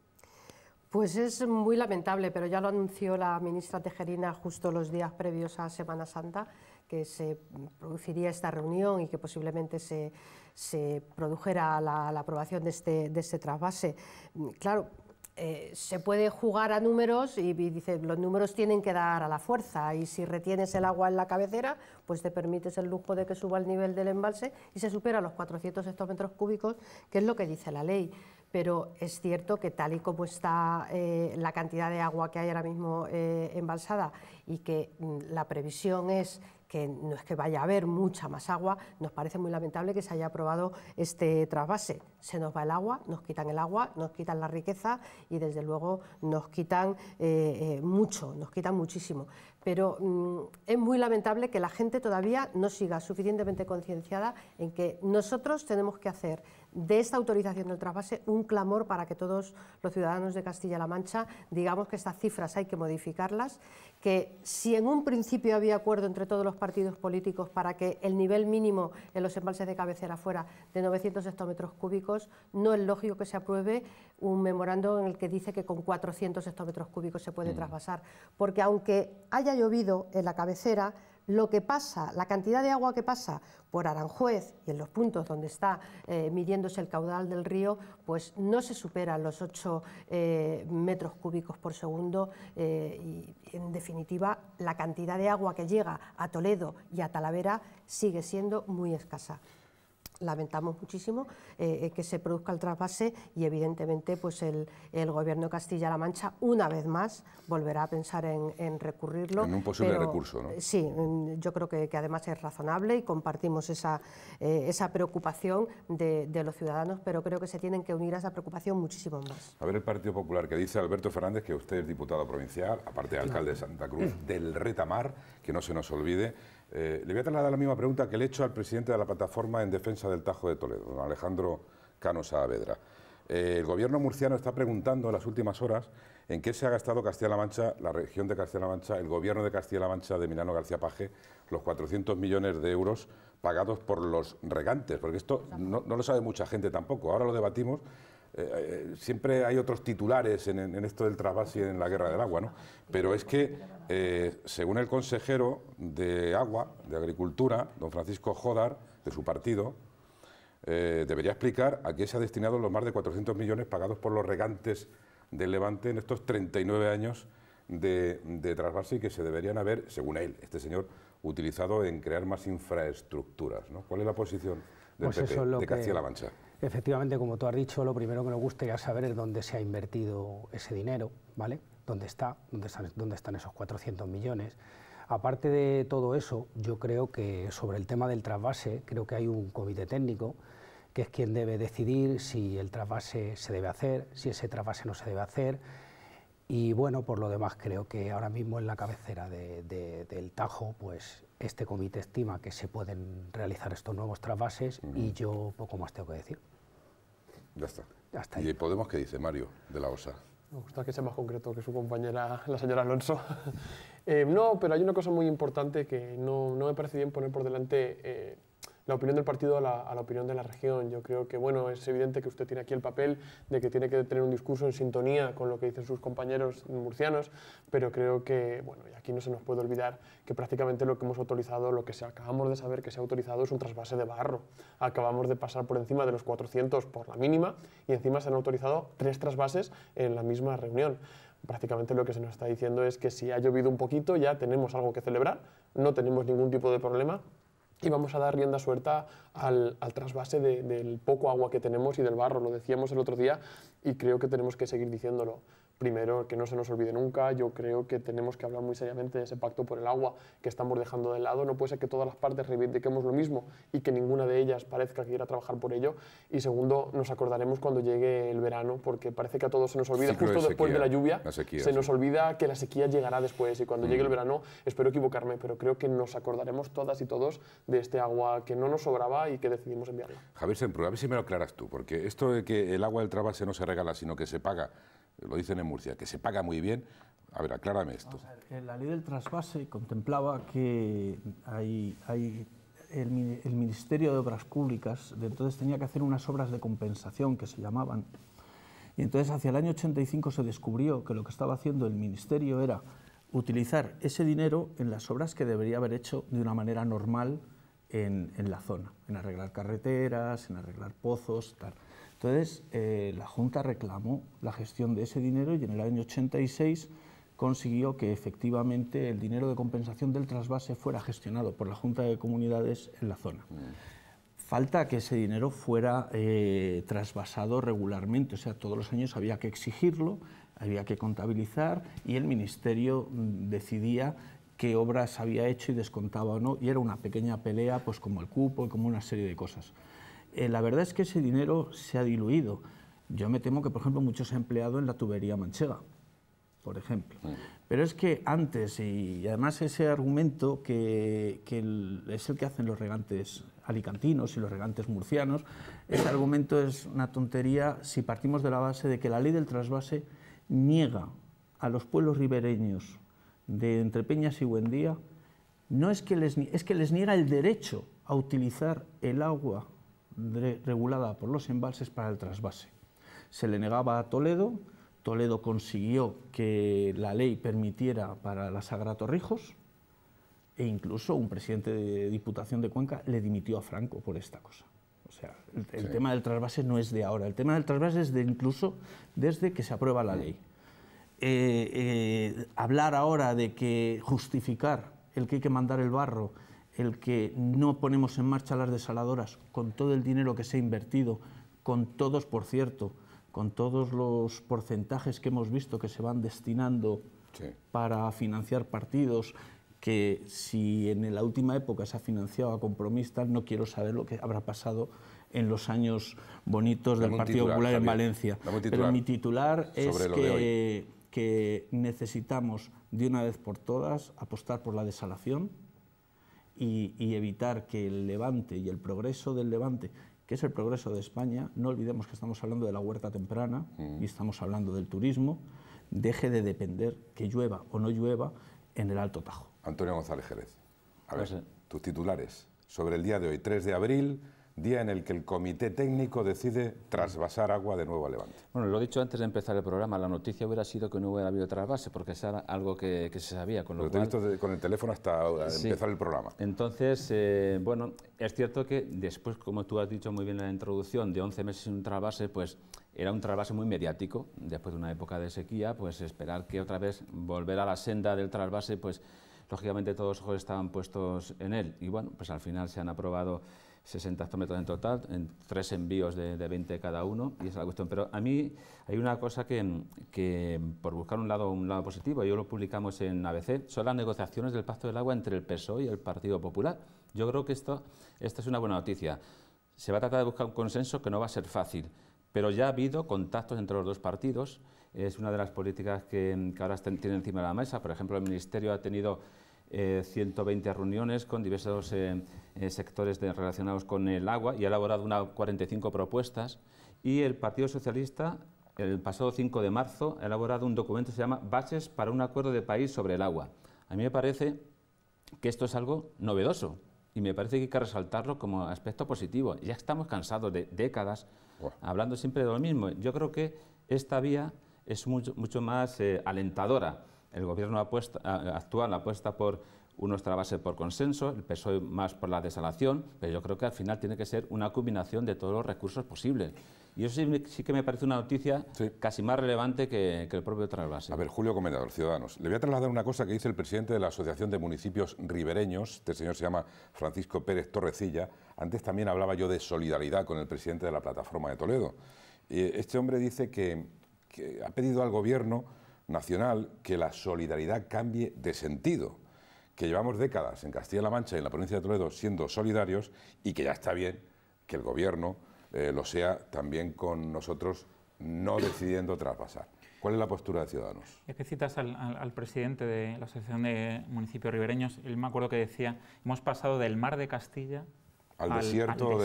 Pues es muy lamentable, pero ya lo anunció la ministra Tejerina justo los días previos a Semana Santa, que se produciría esta reunión y que posiblemente se, se produjera la, aprobación de este, de este trasvase. Claro, eh, se puede jugar a números y, dice, los números tienen que dar a la fuerza y si retienes el agua en la cabecera, pues te permites el lujo de que suba el nivel del embalse y se supera los 400 hectómetros cúbicos, que es lo que dice la ley pero es cierto que tal y como está eh, la cantidad de agua que hay ahora mismo eh, embalsada y que mm, la previsión es que no es que vaya a haber mucha más agua, nos parece muy lamentable que se haya aprobado este trasvase. Se nos va el agua, nos quitan el agua, nos quitan la riqueza y desde luego nos quitan eh, mucho, nos quitan muchísimo. Pero mm, es muy lamentable que la gente todavía no siga suficientemente concienciada en que nosotros tenemos que hacer de esta autorización del trasvase un clamor para que todos los ciudadanos de Castilla-La Mancha digamos que estas cifras hay que modificarlas, que si en un principio había acuerdo entre todos los partidos políticos para que el nivel mínimo en los embalses de cabecera fuera de 900 hectómetros cúbicos, no es lógico que se apruebe un memorando en el que dice que con 400 hectómetros cúbicos se puede mm. trasvasar, porque aunque haya llovido en la cabecera, lo que pasa, la cantidad de agua que pasa por Aranjuez y en los puntos donde está eh, midiéndose el caudal del río, pues no se supera los 8 eh, metros cúbicos por segundo eh, y en definitiva la cantidad de agua que llega a Toledo y a Talavera sigue siendo muy escasa lamentamos muchísimo eh, eh, que se produzca el trasvase y evidentemente pues el, gobierno de Castilla-La Mancha una vez más volverá a pensar en, recurrirlo. En un posible recurso, ¿no? Sí, yo creo que, además es razonable y compartimos eh, esa, preocupación de, de, los ciudadanos, pero creo que se tienen que unir a esa preocupación muchísimo más. A ver el Partido Popular, que dice Alberto Fernández que usted es diputado provincial, aparte de alcalde de Santa Cruz, mm. del Retamar, que no se nos olvide eh, le voy a trasladar la misma pregunta que le he hecho al presidente de la plataforma en defensa del Tajo de Toledo, don Alejandro Cano Saavedra. Eh, el gobierno murciano está preguntando en las últimas horas en qué se ha gastado Castilla-La Mancha, la región de Castilla-La Mancha, el gobierno de Castilla-La Mancha de Milano García Paje, los 400 millones de euros pagados por los regantes, porque esto no, lo sabe mucha gente tampoco. Ahora lo debatimos. Eh, siempre hay otros titulares en, esto del trasvase y en la guerra del agua, ¿no? Pero es que eh, según el consejero de Agua, de Agricultura, don Francisco Jodar, de su partido, eh, debería explicar a qué se ha destinado los más de 400 millones pagados por los regantes del Levante en estos 39 años de, trasvase y que se deberían haber, según él, este señor, utilizado en crear más infraestructuras. ¿Cuál es la posición pues de Castilla-La Mancha? Efectivamente, como tú has dicho, lo primero que nos gustaría saber es dónde se ha invertido ese dinero, ¿vale? dónde está, dónde están, dónde están esos 400 millones. Aparte de todo eso, yo creo que sobre el tema del trasvase, creo que hay un comité técnico que es quien debe decidir si el trasvase se debe hacer, si ese trasvase no se debe hacer. Y bueno, por lo demás, creo que ahora mismo en la cabecera del Tajo, pues este comité estima que se pueden realizar estos nuevos trasvases y yo poco más tengo que decir. Ya está. ¿Y Podemos qué dice Mario de la OSA? Me gusta que sea más concreto que su compañera, la señora Alonso. Eh, no, pero hay una cosa muy importante que no, no me parece bien poner por delante eh, la opinión del partido a la, opinión de la región. Yo creo que, bueno, es evidente que usted tiene aquí el papel de que tiene que tener un discurso en sintonía con lo que dicen sus compañeros murcianos, pero creo que, bueno, y aquí no se nos puede olvidar que prácticamente lo que hemos autorizado, lo que se acabamos de saber que se ha autorizado es un trasvase de barro. Acabamos de pasar por encima de los 400 por la mínima y encima se han autorizado tres trasvases en la misma reunión prácticamente lo que se nos está diciendo es que si ha llovido un poquito ya tenemos algo que celebrar, no tenemos ningún tipo de problema, y vamos a dar rienda suelta al, trasvase del poco agua que tenemos y del barro, lo decíamos el otro día y creo que tenemos que seguir diciéndolo primero, que no se nos olvide nunca, yo creo que tenemos que hablar muy seriamente de ese pacto por el agua que estamos dejando de lado. No puede ser que todas las partes reivindiquemos lo mismo y que ninguna de ellas parezca que quiera trabajar por ello. Y segundo, nos acordaremos cuando llegue el verano, porque parece que a todos se nos olvida, justo después de la lluvia, se nos olvida que la sequía llegará después. Y cuando llegue el mm. verano, espero equivocarme, pero creo que nos acordaremos todas y todos de este agua que no nos sobraba y que decidimos enviarla. Javier Semprú, a ver si me lo aclaras tú, porque esto de que el agua del trabase no se regala, sino que se paga lo dicen en Murcia, que se paga muy bien. A ver, aclárame esto. la ley del trasvase contemplaba que el, Ministerio de Obras Públicas de entonces tenía que hacer unas obras de compensación que se llamaban. Y entonces hacia el año 85 se descubrió que lo que estaba haciendo el Ministerio era utilizar ese dinero en las obras que debería haber hecho de una manera normal en, en la zona, en arreglar carreteras, en arreglar pozos, tal. Entonces, eh, la Junta reclamó la gestión de ese dinero y en el año 86 consiguió que efectivamente el dinero de compensación del trasvase fuera gestionado por la Junta de Comunidades en la zona. Mm. Falta que ese dinero fuera eh, trasvasado regularmente, o sea, todos los años había que exigirlo, había que contabilizar y el Ministerio mm, decidía qué obras había hecho y descontaba o no, y era una pequeña pelea pues como el cupo y como una serie de cosas. Eh, la verdad es que ese dinero se ha diluido. Yo me temo que, por ejemplo, muchos se ha empleado en la tubería manchega, por ejemplo. Pero es que antes, y además ese argumento que, es el que hacen los regantes alicantinos y los regantes murcianos, ese argumento es una tontería si partimos de la base de que la ley del trasvase niega a los pueblos ribereños de Entrepeñas y Buendía, no es que les, es que les niega el derecho a utilizar el agua regulada por los embalses para el trasvase. Se le negaba a Toledo, Toledo consiguió que la ley permitiera para la Sagra Torrijos e incluso un presidente de Diputación de Cuenca le dimitió a Franco por esta cosa. O sea, el, tema del trasvase no es de ahora, el tema del trasvase es de incluso desde que se aprueba la ley. Eh, eh, hablar ahora de que justificar el que hay que mandar el barro el que no ponemos en marcha las desaladoras con todo el dinero que se ha invertido, con todos, por cierto, con todos los porcentajes que hemos visto que se van destinando para financiar partidos, que si en la última época se ha financiado a compromistas, no quiero saber lo que habrá pasado en los años bonitos del Partido Popular en Valencia. Pero mi titular es que necesitamos de una vez por todas apostar por la desalación, y, evitar que el levante y el progreso del levante, que es el progreso de España, no olvidemos que estamos hablando de la huerta temprana mm. y estamos hablando del turismo, deje de depender que llueva o no llueva en el Alto Tajo. Antonio González Jerez, a ver, tus titulares sobre el día de hoy, 3 de abril día en el que el comité técnico decide trasvasar agua de nuevo a Levante. Bueno, lo he dicho antes de empezar el programa, la noticia hubiera sido que no hubiera habido trasvase, porque era algo que, se sabía. Con lo, he visto con el teléfono hasta empezar el programa. Entonces, eh, bueno, es cierto que después, como tú has dicho muy bien en la introducción, de 11 meses sin un trasvase, pues era un trasvase muy mediático. Después de una época de sequía, pues esperar que otra vez volver a la senda del trasvase, pues lógicamente todos los ojos estaban puestos en él. Y bueno, pues al final se han aprobado 60 hectómetros en total, en tres envíos de, de 20 cada uno, y esa es la cuestión. Pero a mí hay una cosa que, que, por buscar un lado, un lado positivo, yo lo publicamos en ABC, son las negociaciones del Pacto del Agua entre el PSOE y el Partido Popular. Yo creo que esto, esta es una buena noticia. Se va a tratar de buscar un consenso que no va a ser fácil, pero ya ha habido contactos entre los dos partidos. Es una de las políticas que, ahora tienen encima de la mesa. Por ejemplo, el Ministerio ha tenido 120 eh, reuniones con diversos eh, eh, sectores relacionados con el agua y ha elaborado unas 45 propuestas. Y el Partido Socialista, el pasado 5 de marzo, ha elaborado un documento que se llama Bases para un acuerdo de país sobre el agua. A mí me parece que esto es algo novedoso y me parece que hay que resaltarlo como aspecto positivo. Ya estamos cansados de décadas hablando siempre de lo mismo. Yo creo que esta vía es mucho, mucho más alentadora el gobierno actual apuesta por nuestra base por consenso, el PSOE más por la desalación, pero yo creo que al final tiene que ser una combinación de todos los recursos posibles. Y eso sí, que me parece una noticia casi más relevante que, el propio trasvase. A ver, Julio Comendador, Ciudadanos, le voy a trasladar una cosa que dice el presidente de la Asociación de Municipios Ribereños, este señor se llama Francisco Pérez Torrecilla, antes también hablaba yo de solidaridad con el presidente de la Plataforma de Toledo. Eh, este hombre dice que, que ha pedido al gobierno nacional que la solidaridad cambie de sentido, que llevamos décadas en Castilla-La Mancha y en la provincia de Toledo siendo solidarios y que ya está bien que el gobierno eh, lo sea también con nosotros no decidiendo traspasar. ¿Cuál es la postura de Ciudadanos? Es que citas al, presidente de la Asociación de Municipios Ribereños, él me acuerdo que decía, hemos pasado del mar de Castilla al, desierto,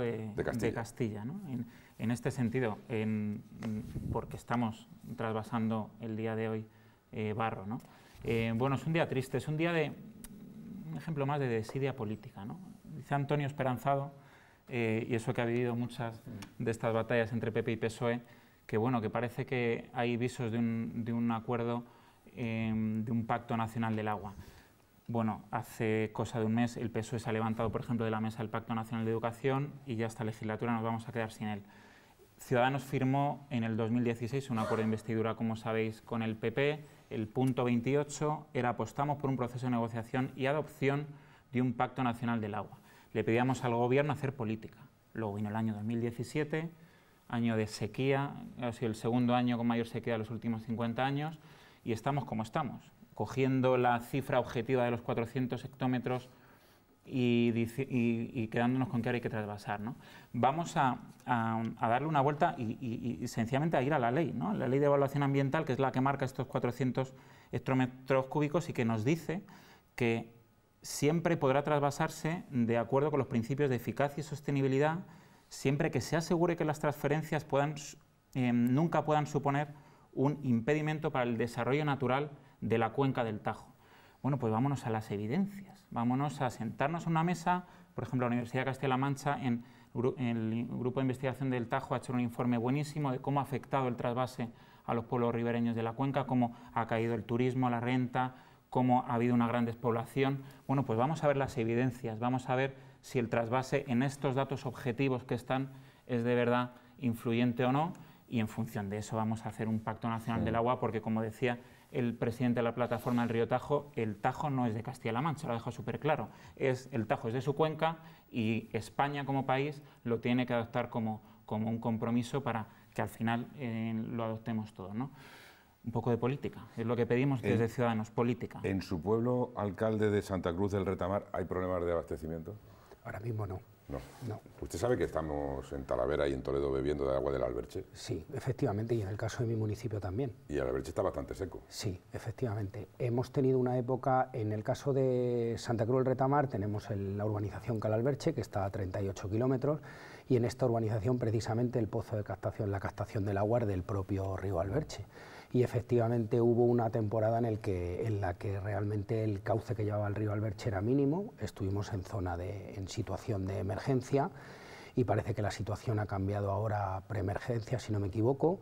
de, Castilla. ¿no? En este sentido, porque estamos trasvasando el día de hoy eh, barro. ¿no? Eh, bueno, es un día triste, es un día de un ejemplo más de desidia política. ¿no? Dice Antonio Esperanzado, eh, y eso que ha vivido muchas de estas batallas entre PP y PSOE, que bueno, que parece que hay visos de un, de un acuerdo, em, de un pacto nacional del agua. Bueno, hace cosa de un mes el PSOE se ha levantado, por ejemplo, de la mesa del Pacto Nacional de Educación y ya esta legislatura nos vamos a quedar sin él. Ciudadanos firmó en el 2016 un acuerdo de investidura, como sabéis, con el PP. El punto 28 era apostamos por un proceso de negociación y adopción de un pacto nacional del agua. Le pedíamos al gobierno hacer política. Luego vino el año 2017, año de sequía, ha sido el segundo año con mayor sequía de los últimos 50 años y estamos como estamos, cogiendo la cifra objetiva de los 400 hectómetros y, quedándonos con que ahora hay que trasvasar. Vamos a, darle una vuelta y, sencillamente a ir a la ley, ¿no? la ley de evaluación ambiental, que es la que marca estos 400 hectómetros cúbicos y que nos dice que siempre podrá trasvasarse de acuerdo con los principios de eficacia y sostenibilidad, siempre que se asegure que las transferencias puedan, em, nunca puedan suponer un impedimento para el desarrollo natural de la cuenca del Tajo. Bueno, pues vámonos a las evidencias, vámonos a sentarnos a una mesa, por ejemplo, la Universidad de Castilla-La Mancha, en el grupo de investigación del Tajo ha hecho un informe buenísimo de cómo ha afectado el trasvase a los pueblos ribereños de la cuenca, cómo ha caído el turismo, la renta, cómo ha habido una gran despoblación. Bueno, pues vamos a ver las evidencias, vamos a ver si el trasvase en estos datos objetivos que están es de verdad influyente o no y en función de eso vamos a hacer un pacto nacional del agua porque, como decía, el presidente de la plataforma del río Tajo, el Tajo no es de Castilla-La Mancha, lo ha dejado súper claro. Es, el Tajo es de su cuenca y España como país lo tiene que adoptar como, un compromiso para que al final eh, lo adoptemos todos. Un poco de política, es lo que pedimos desde Ciudadanos, política. ¿En su pueblo, alcalde de Santa Cruz del Retamar, hay problemas de abastecimiento? Ahora mismo no. No. no. ¿Usted sabe que estamos en Talavera y en Toledo bebiendo de agua del Alberche? Sí, efectivamente, y en el caso de mi municipio también. Y el Alberche está bastante seco. Sí, efectivamente. Hemos tenido una época, en el caso de Santa Cruz del Retamar, tenemos la urbanización Calalberche, que está a 38 kilómetros, y en esta urbanización precisamente el pozo de captación, la captación del agua del propio río Alberche y efectivamente hubo una temporada en, el que, en la que realmente el cauce que llevaba el río Alberche era mínimo, estuvimos en zona de, en situación de emergencia y parece que la situación ha cambiado ahora a preemergencia, si no me equivoco.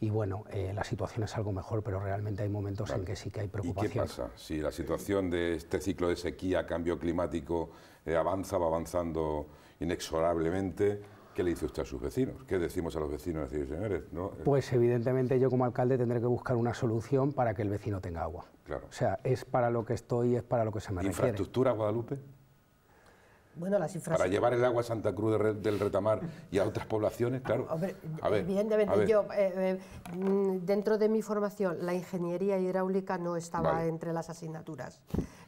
Y bueno, eh, la situación es algo mejor, pero realmente hay momentos en que sí que hay preocupación. ¿Y qué pasa? Si la situación de este ciclo de sequía, cambio climático, eh, avanza, va avanzando inexorablemente, ¿Qué le dice usted a sus vecinos? ¿Qué decimos a los vecinos y señores? Eh". Pues evidentemente yo como alcalde tendré que buscar una solución para que el vecino tenga agua. Claro. O sea, es para lo que estoy, es para lo que se me ¿Infraestructura Guadalupe? Bueno, las infraestructuras... Para llevar el agua a Santa Cruz del Retamar y a otras poblaciones, ah, claro. evidentemente, yo, eh, eh, mm, dentro de mi formación, la ingeniería hidráulica no estaba entre las asignaturas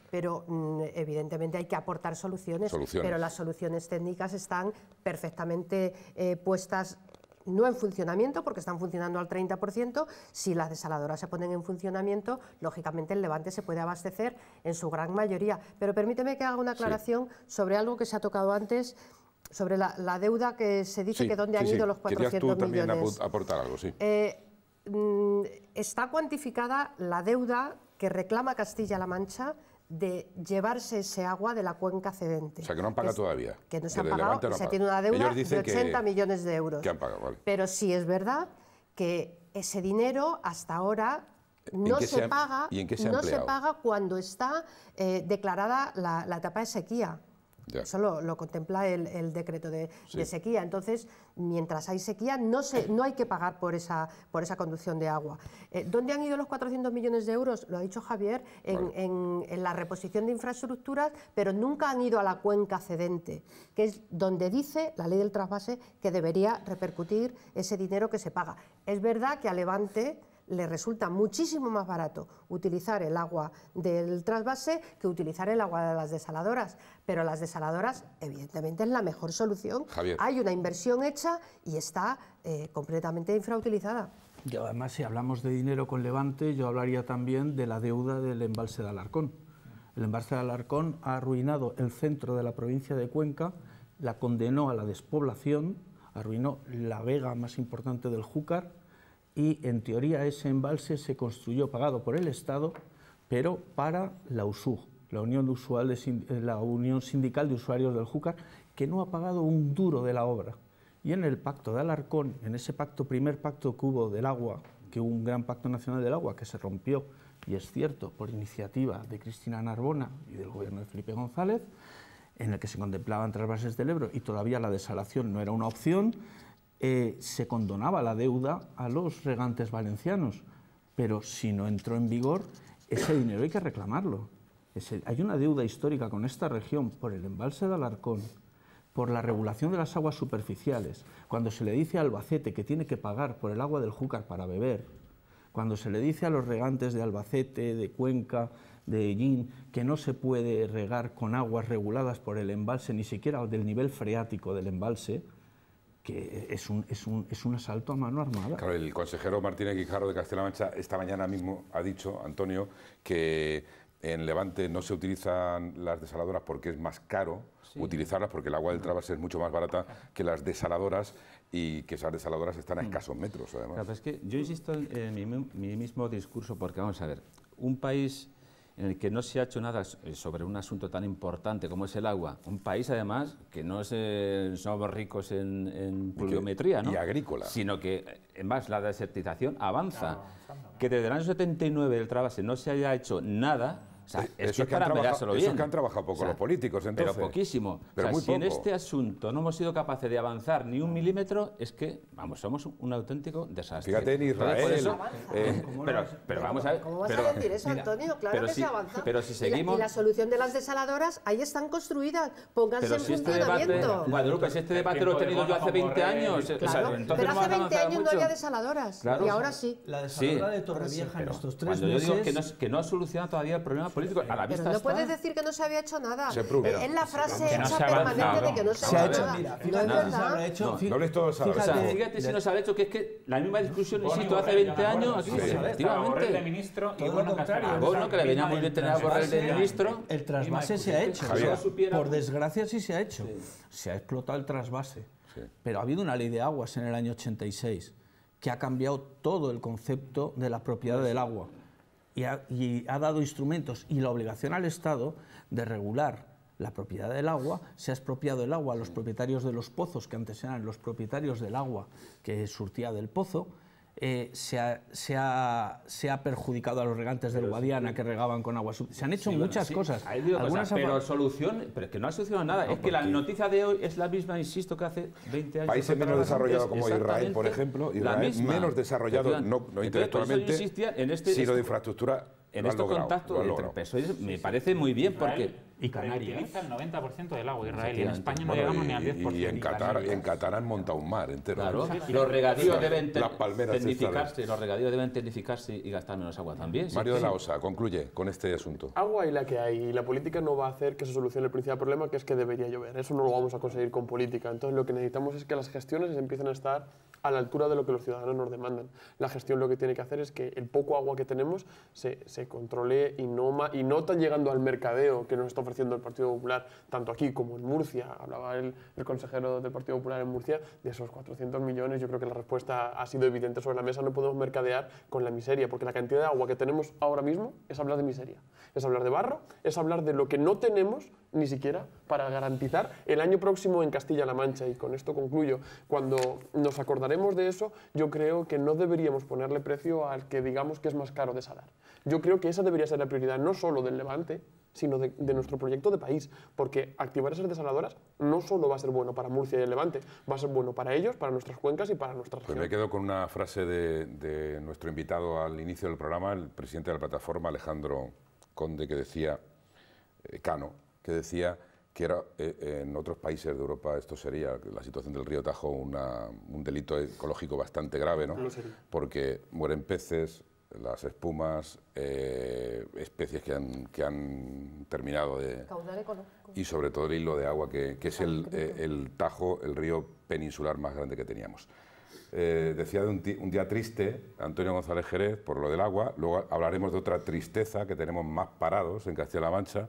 pero mm, evidentemente hay que aportar soluciones, pero las soluciones técnicas están perfectamente eh, puestas no en funcionamiento, porque están funcionando al 30%, si las desaladoras se ponen en funcionamiento, lógicamente el Levante se puede abastecer en su gran mayoría. Pero permíteme que haga una aclaración sobre algo que se ha tocado antes, sobre la, deuda que se dice que dónde han ido los 400 tú también millones. aportar algo, sí. Eh, mm, está cuantificada la deuda que reclama Castilla-La Mancha de llevarse ese agua de la cuenca cedente. O sea, que no han pagado todavía. Que no se han pagado, se tiene una deuda de 80 millones de euros. Pero sí es verdad que ese dinero hasta ahora no se, paga, no se paga cuando está eh, declarada la etapa de sequía. Eso lo, contempla el, decreto de, sequía. Entonces, mientras hay sequía, no, se, no hay que pagar por esa, por esa conducción de agua. Eh, ¿Dónde han ido los 400 millones de euros? Lo ha dicho Javier, en, en, la reposición de infraestructuras, pero nunca han ido a la cuenca cedente, que es donde dice la ley del trasvase que debería repercutir ese dinero que se paga. Es verdad que a Levante le resulta muchísimo más barato utilizar el agua del trasvase que utilizar el agua de las desaladoras. Pero las desaladoras, evidentemente, es la mejor solución. Hay una inversión hecha y está eh, completamente infrautilizada. Y además, si hablamos de dinero con Levante, yo hablaría también de la deuda del embalse de Alarcón. El embalse de Alarcón ha arruinado el centro de la provincia de Cuenca, la condenó a la despoblación, arruinó la vega más importante del Júcar, y en teoría ese embalse se construyó pagado por el Estado, pero para la USU, la Unión, Usual eh, la Unión Sindical de Usuarios del Júcar, que no ha pagado un duro de la obra. Y en el pacto de Alarcón, en ese pacto, primer pacto que hubo del agua, que hubo un gran pacto nacional del agua que se rompió, y es cierto, por iniciativa de Cristina Narbona y del gobierno de Felipe González, en el que se contemplaban trasvases del Ebro y todavía la desalación no era una opción, eh, se condonaba la deuda a los regantes valencianos, pero si no entró en vigor, ese dinero hay que reclamarlo. hay una deuda histórica con esta región por el embalse de Alarcón, por la regulación de las aguas superficiales, cuando se le dice a Albacete que tiene que pagar por el agua del Júcar para beber, cuando se le dice a los regantes de Albacete, de Cuenca, de Ellín, que no se puede regar con aguas reguladas por el embalse, ni siquiera del nivel freático del embalse, que es un, es, un, es un asalto a mano armada. Claro, el consejero Martínez Guijarro de Castilla-La Mancha esta mañana mismo ha dicho, Antonio, que en Levante no se utilizan las desaladoras porque es más caro utilizarlas, porque el agua del Trabas es mucho más barata que las desaladoras y que esas desaladoras están a mm. escasos metros, además. es que yo insisto en mi mismo discurso, porque vamos a ver, un país en el que no se ha hecho nada eh, sobre un asunto tan importante como es el agua. Un país, además, que no es, eh, somos ricos en, en pluviometría, ¿no? agrícola. Sino que, eh, más, la desertización avanza. que desde el año 79 del Trabase no se haya hecho nada o sea, eh, es, que, bien. han trabajado poco los políticos, entonces. Pero poquísimo. si en este asunto no hemos sido capaces de avanzar ni un milímetro, es que, vamos, somos un auténtico desastre. Fíjate en Israel. Eh, pero, vamos a ver. ¿Cómo vas a decir eso, Antonio? Claro que si, se avanza. Pero si seguimos... Y la, la, solución de las desaladoras, ahí están construidas. Pónganse en si en este funcionamiento. Guadalupe, si este debate lo he tenido yo hace 20 años... Eh, claro, pero hace 20 años no había desaladoras. Y ahora sí. La desaladora de Torrevieja en estos tres meses... que no ha solucionado todavía el problema pero no puedes decir que no se había hecho nada. es la frase hecha permanente de que no se, se ha hecho nada. fíjate, no, no, no, todo fíjate, fíjate si no se ha hecho, que es que la misma discusión, hizo hace 20 años, efectivamente. ministro y que le venía muy bien tener ministro. El trasvase se ha hecho. Por desgracia sí se ha hecho. Se ha explotado el trasvase. Pero ha habido una ley de aguas en el año 86 que ha cambiado todo el concepto de la propiedad del agua y ha, dado instrumentos y la obligación al Estado de regular la propiedad del agua, se ha expropiado el agua a los propietarios de los pozos, que antes eran los propietarios del agua que surtía del pozo, eh, se, ha, perjudicado a los regantes del Guadiana que regaban con agua se han hecho muchas cosas. Algunas Pero solución, pero que no ha solucionado nada. es que la noticia de hoy es la misma, insisto, que hace 20 años. Países menos desarrollados como Israel, por ejemplo, Israel menos desarrollado no, no intelectualmente, en este, sino de infraestructura. En este contacto entre me parece muy bien porque y Canarias. el 90% del agua en España no llegamos ni al 10%. Y, en Qatar, en Qatar han montado un mar entero. y los regadíos deben tecnificarse, los regadíos deben y gastar menos agua también. Mario de la Osa, concluye con este asunto. Agua y la que hay. Y la política no va a hacer que se solucione el principal problema, que es que debería llover. Eso no lo vamos a conseguir con política. Entonces lo que necesitamos es que las gestiones empiecen a estar a la altura de lo que los ciudadanos nos demandan. La gestión lo que tiene que hacer es que el poco agua que tenemos se, controle y no, y no llegando al mercadeo que nos está ofreciendo el Partido Popular, tanto aquí como en Murcia. Hablaba el, el consejero del Partido Popular en Murcia de esos 400 millones. Yo creo que la respuesta ha sido evidente sobre la mesa. No podemos mercadear con la miseria, porque la cantidad de agua que tenemos ahora mismo es hablar de miseria. Es hablar de barro, es hablar de lo que no tenemos ni siquiera para garantizar el año próximo en Castilla-La Mancha. Y con esto concluyo. Cuando nos acordaremos de eso, yo creo que no deberíamos ponerle precio al que digamos que es más caro de Yo creo que esa debería ser la prioridad no solo del Levante, sino de, nuestro proyecto de país, porque activar esas desaladoras no solo va a ser bueno para Murcia y el Levante, va a ser bueno para ellos, para nuestras cuencas y para nuestras pues me quedo con una frase de, nuestro invitado al inicio del programa, el presidente de la plataforma, Alejandro Conde, que decía, eh, Cano, que decía que eh, eh, en otros países de Europa esto sería, la situación del río Tajo, un delito ecológico bastante grave, ¿no? Porque mueren peces, las espumas, eh, especies que han, terminado de... ecológico. Y sobre todo el hilo de agua, que, es el, Tajo, el río peninsular más grande que teníamos. decía de un, un, día triste Antonio González Jerez por lo del agua, luego hablaremos de otra tristeza que tenemos más parados en Castilla-La Mancha,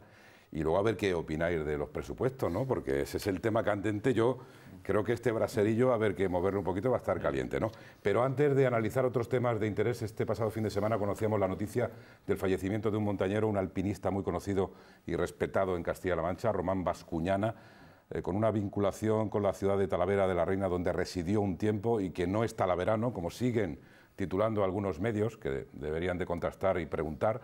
y luego a ver qué opináis de los presupuestos, ¿no? Porque ese es el tema candente. Yo creo que este braserillo, a ver que moverlo un poquito, va a estar caliente, ¿no? Pero antes de analizar otros temas de interés, este pasado fin de semana conocíamos la noticia del fallecimiento de un montañero, un alpinista muy conocido y respetado en Castilla-La Mancha, Román Bascuñana, eh, con una vinculación con la ciudad de Talavera de la Reina, donde residió un tiempo y que no es talaverano, como siguen titulando algunos medios, que deberían de contrastar y preguntar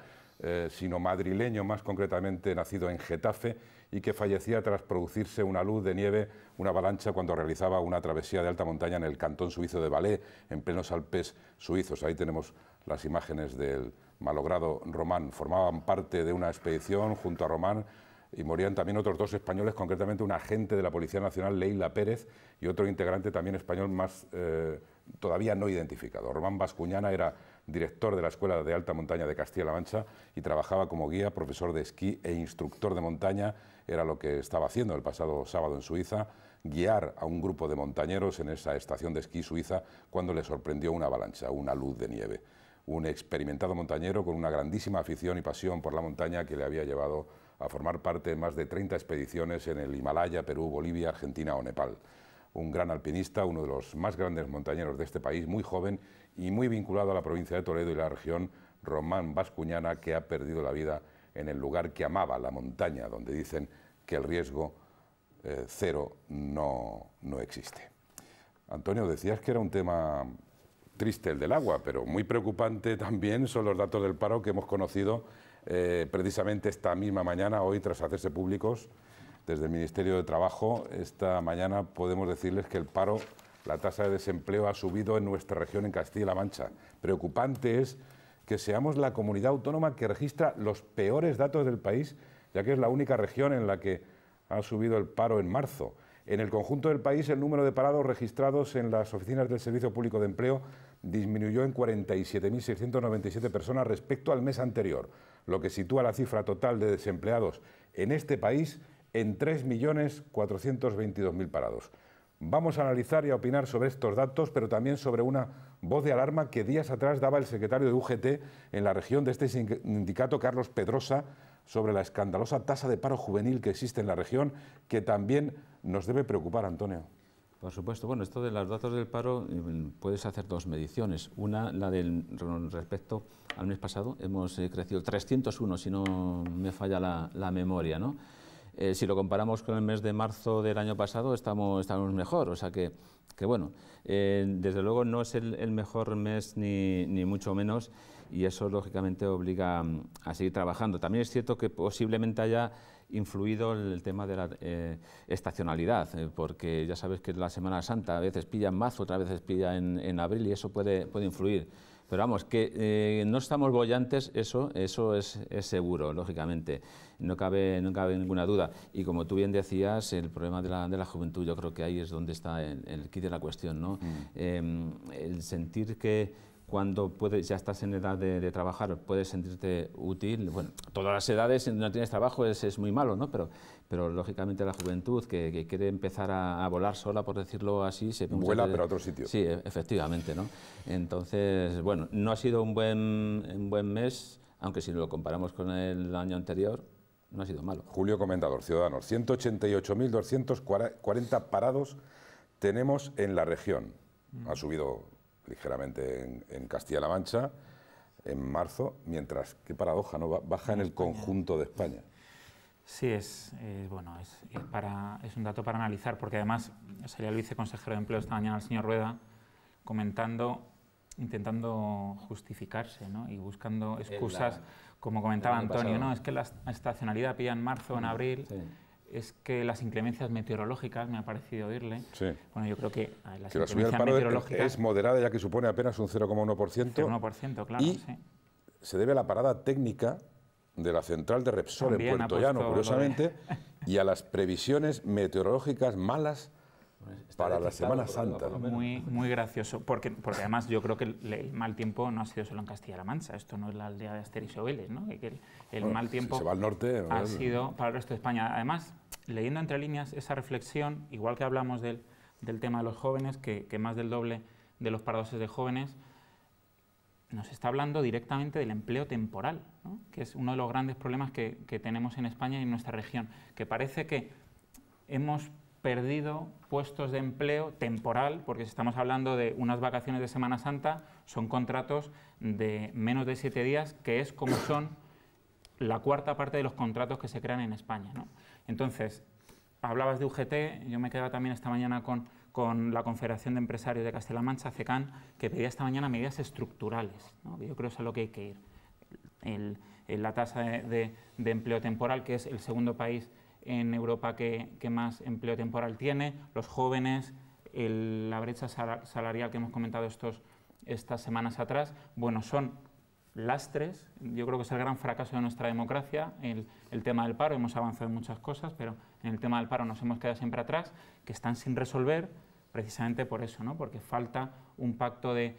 eh, sino madrileño, más concretamente nacido en Getafe, y que fallecía tras producirse una luz de nieve, una avalancha, cuando realizaba una travesía de alta montaña en el cantón suizo de Valais, en plenos Alpes suizos. Ahí tenemos las imágenes del malogrado Román. Formaban parte de una expedición junto a Román y morían también otros dos españoles, concretamente un agente de la Policía Nacional, Leila Pérez, y otro integrante también español más eh, todavía no identificado. Román Bascuñana era director de la Escuela de Alta Montaña de Castilla-La Mancha y trabajaba como guía, profesor de esquí e instructor de montaña. Era lo que estaba haciendo el pasado sábado en Suiza, guiar a un grupo de montañeros en esa estación de esquí suiza cuando le sorprendió una avalancha, una luz de nieve. Un experimentado montañero con una grandísima afición y pasión por la montaña que le había llevado a formar parte de más de 30 expediciones en el Himalaya, Perú, Bolivia, Argentina o Nepal un gran alpinista, uno de los más grandes montañeros de este país, muy joven y muy vinculado a la provincia de Toledo y la región román vascuñana que ha perdido la vida en el lugar que amaba, la montaña, donde dicen que el riesgo eh, cero no, existe. Antonio, decías que era un tema triste el del agua, pero muy preocupante también son los datos del paro que hemos conocido eh, precisamente esta misma mañana, hoy tras hacerse públicos desde el Ministerio de Trabajo. Esta mañana podemos decirles que el paro la tasa de desempleo ha subido en nuestra región, en Castilla-La Mancha. Preocupante es que seamos la comunidad autónoma que registra los peores datos del país, ya que es la única región en la que ha subido el paro en marzo. En el conjunto del país, el número de parados registrados en las oficinas del Servicio Público de Empleo disminuyó en 47.697 personas respecto al mes anterior, lo que sitúa la cifra total de desempleados en este país en 3.422.000 parados. Vamos a analizar y a opinar sobre estos datos, pero también sobre una voz de alarma que días atrás daba el secretario de UGT en la región de este sindicato, Carlos Pedrosa, sobre la escandalosa tasa de paro juvenil que existe en la región, que también nos debe preocupar, Antonio. Por supuesto, bueno, esto de los datos del paro mm, puedes hacer dos mediciones. Una, la del respecto al mes pasado, hemos eh, crecido 301, si no me falla la, la memoria, ¿no? Eh, si lo comparamos con el mes de marzo del año pasado, estamos, estamos mejor. O sea que, bueno, eh, desde luego no es el, mejor mes ni, mucho menos y eso lógicamente obliga a seguir trabajando. También es cierto que posiblemente haya influido el tema de la eh, estacionalidad, porque ya sabes que la Semana Santa a veces pilla en marzo, otras veces pilla en, abril y eso puede, puede influir. Pero vamos, que no estamos bollantes, eso, eso es, seguro, lógicamente no cabe, no cabe ninguna duda. Y como tú bien decías, el problema de la, juventud, yo creo que ahí es donde está el, kit quid de la cuestión, ¿no? Mm. Em, el sentir que cuando puedes, ya estás en edad de, trabajar, puedes sentirte útil. Bueno, todas las edades, no tienes trabajo, es, muy malo, Pero, pero lógicamente la juventud que, quiere empezar a, volar sola, por decirlo así, se Vuela, pero otro sitio. Sí, e, efectivamente, ¿no? Entonces, bueno, no ha sido un buen, un buen mes, aunque si lo comparamos con el año anterior, no ha sido malo. Julio Comendador, Ciudadanos, 188.240 parados tenemos en la región. Mm. Ha subido ligeramente en, Castilla-La Mancha en marzo, mientras, qué paradoja, ¿no? baja en el conjunto de España. Sí, es, bueno, es, para, es un dato para analizar, porque además sería el viceconsejero de Empleo esta mañana, el señor Rueda, comentando intentando justificarse ¿no? y buscando excusas, como comentaba Antonio, ¿no? es que la estacionalidad pilla en marzo, en mm, abril, es que las inclemencias meteorológicas, me ha parecido oírle, bueno, yo creo que la paro Es moderada ya que supone apenas un 0,1%. 0,1%, claro, y sí. se debe a la parada técnica de la central de Repsol en Puerto curiosamente, y a las previsiones meteorológicas malas para la Semana Santa. Muy, muy gracioso, porque, porque además yo creo que el, mal tiempo no ha sido solo en Castilla-La Mancha, esto no es la aldea de Asterix Oveles, ¿no? el, mal tiempo al norte, ha sido para el resto de España. Además, leyendo entre líneas esa reflexión, igual que hablamos del, tema de los jóvenes, que, más del doble de los paradoses de jóvenes, nos está hablando directamente del empleo temporal, que es uno de los grandes problemas que, que tenemos en España y en nuestra región, que parece que hemos perdido puestos de empleo temporal, porque si estamos hablando de unas vacaciones de Semana Santa, son contratos de menos de siete días, que es como son la cuarta parte de los contratos que se crean en España. Entonces, hablabas de UGT, yo me quedaba también esta mañana con, la Confederación de Empresarios de Castilla-La Mancha, CECAN, que pedía esta mañana medidas estructurales, yo creo que es a lo que hay que ir. la tasa de empleo temporal, que es el segundo país en Europa que, que más empleo temporal tiene, los jóvenes, la brecha salarial que hemos comentado estos, estas semanas atrás, bueno, son lastres. Yo creo que es el gran fracaso de nuestra democracia, el, el, tema del paro. Hemos avanzado en muchas cosas, pero en el tema del paro nos hemos quedado siempre atrás, que están sin resolver precisamente por eso, ¿no? porque falta un pacto de...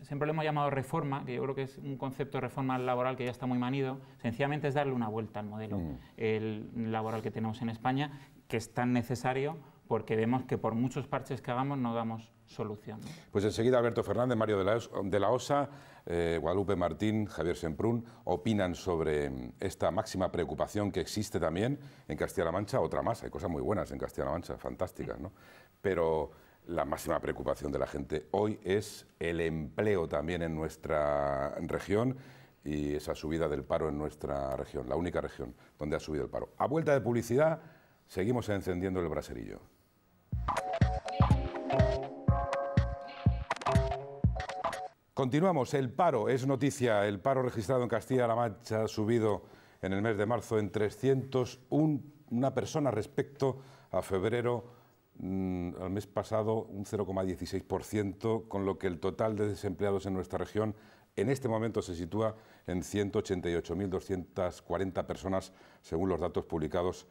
siempre lo hemos llamado reforma, que yo creo que es un concepto de reforma laboral que ya está muy manido, sencillamente es darle una vuelta al modelo mm. el laboral que tenemos en España, que es tan necesario porque vemos que por muchos parches que hagamos no damos solución. Pues enseguida Alberto Fernández, Mario de la, de Osa, eh, Guadalupe Martín, Javier Semprún opinan sobre mm, esta máxima preocupación que existe también en Castilla-La Mancha, otra más, hay cosas muy buenas en Castilla-La Mancha, fantásticas, ¿no? Pero la máxima preocupación de la gente hoy es el empleo también en nuestra región y esa subida del paro en nuestra región, la única región donde ha subido el paro. A vuelta de publicidad, seguimos encendiendo el braserillo. Continuamos. El paro es noticia. El paro registrado en Castilla-La Mancha ha subido en el mes de marzo en 301 una persona respecto a febrero mm, al mes pasado un 0,16%, con lo que el total de desempleados en nuestra región en este momento se sitúa en 188.240 personas, según los datos publicados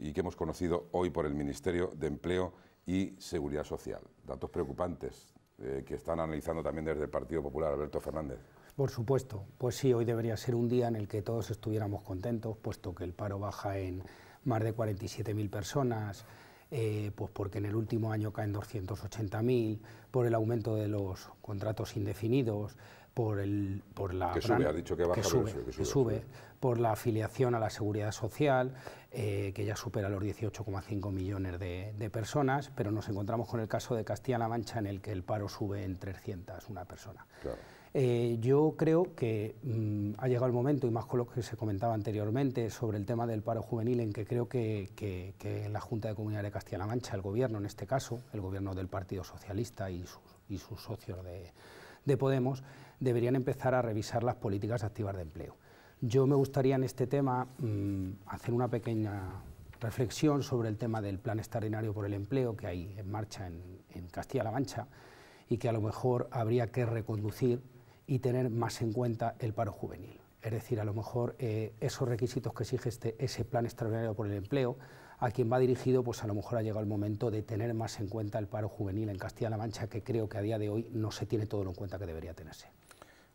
y que hemos conocido hoy por el Ministerio de Empleo y Seguridad Social. Datos preocupantes, eh, que están analizando también desde el Partido Popular, Alberto Fernández. Por supuesto, pues sí, hoy debería ser un día en el que todos estuviéramos contentos, puesto que el paro baja en más de 47.000 personas, eh, pues porque en el último año caen 280.000, por el aumento de los contratos indefinidos, por, el, por la... dicho que sube, por la afiliación a la seguridad social, eh, que ya supera los 18,5 millones de, personas, pero nos encontramos con el caso de Castilla-La Mancha, en el que el paro sube en 300, una persona. Eh, yo creo que mm, ha llegado el momento, y más con lo que se comentaba anteriormente sobre el tema del paro juvenil, en que creo que, que, la Junta de Comunidad de Castilla-La Mancha, el Gobierno en este caso, el Gobierno del Partido Socialista y sus, y sus socios de, de Podemos, deberían empezar a revisar las políticas activas de empleo. Yo me gustaría en este tema mm, hacer una pequeña reflexión sobre el tema del plan extraordinario por el empleo que hay en marcha en, Castilla-La Mancha y que a lo mejor habría que reconducir y tener más en cuenta el paro juvenil. Es decir, a lo mejor eh, esos requisitos que exige este, ese plan extraordinario por el empleo, a quien va dirigido, pues a lo mejor ha llegado el momento de tener más en cuenta el paro juvenil en Castilla-La Mancha, que creo que a día de hoy no se tiene todo lo en cuenta que debería tenerse.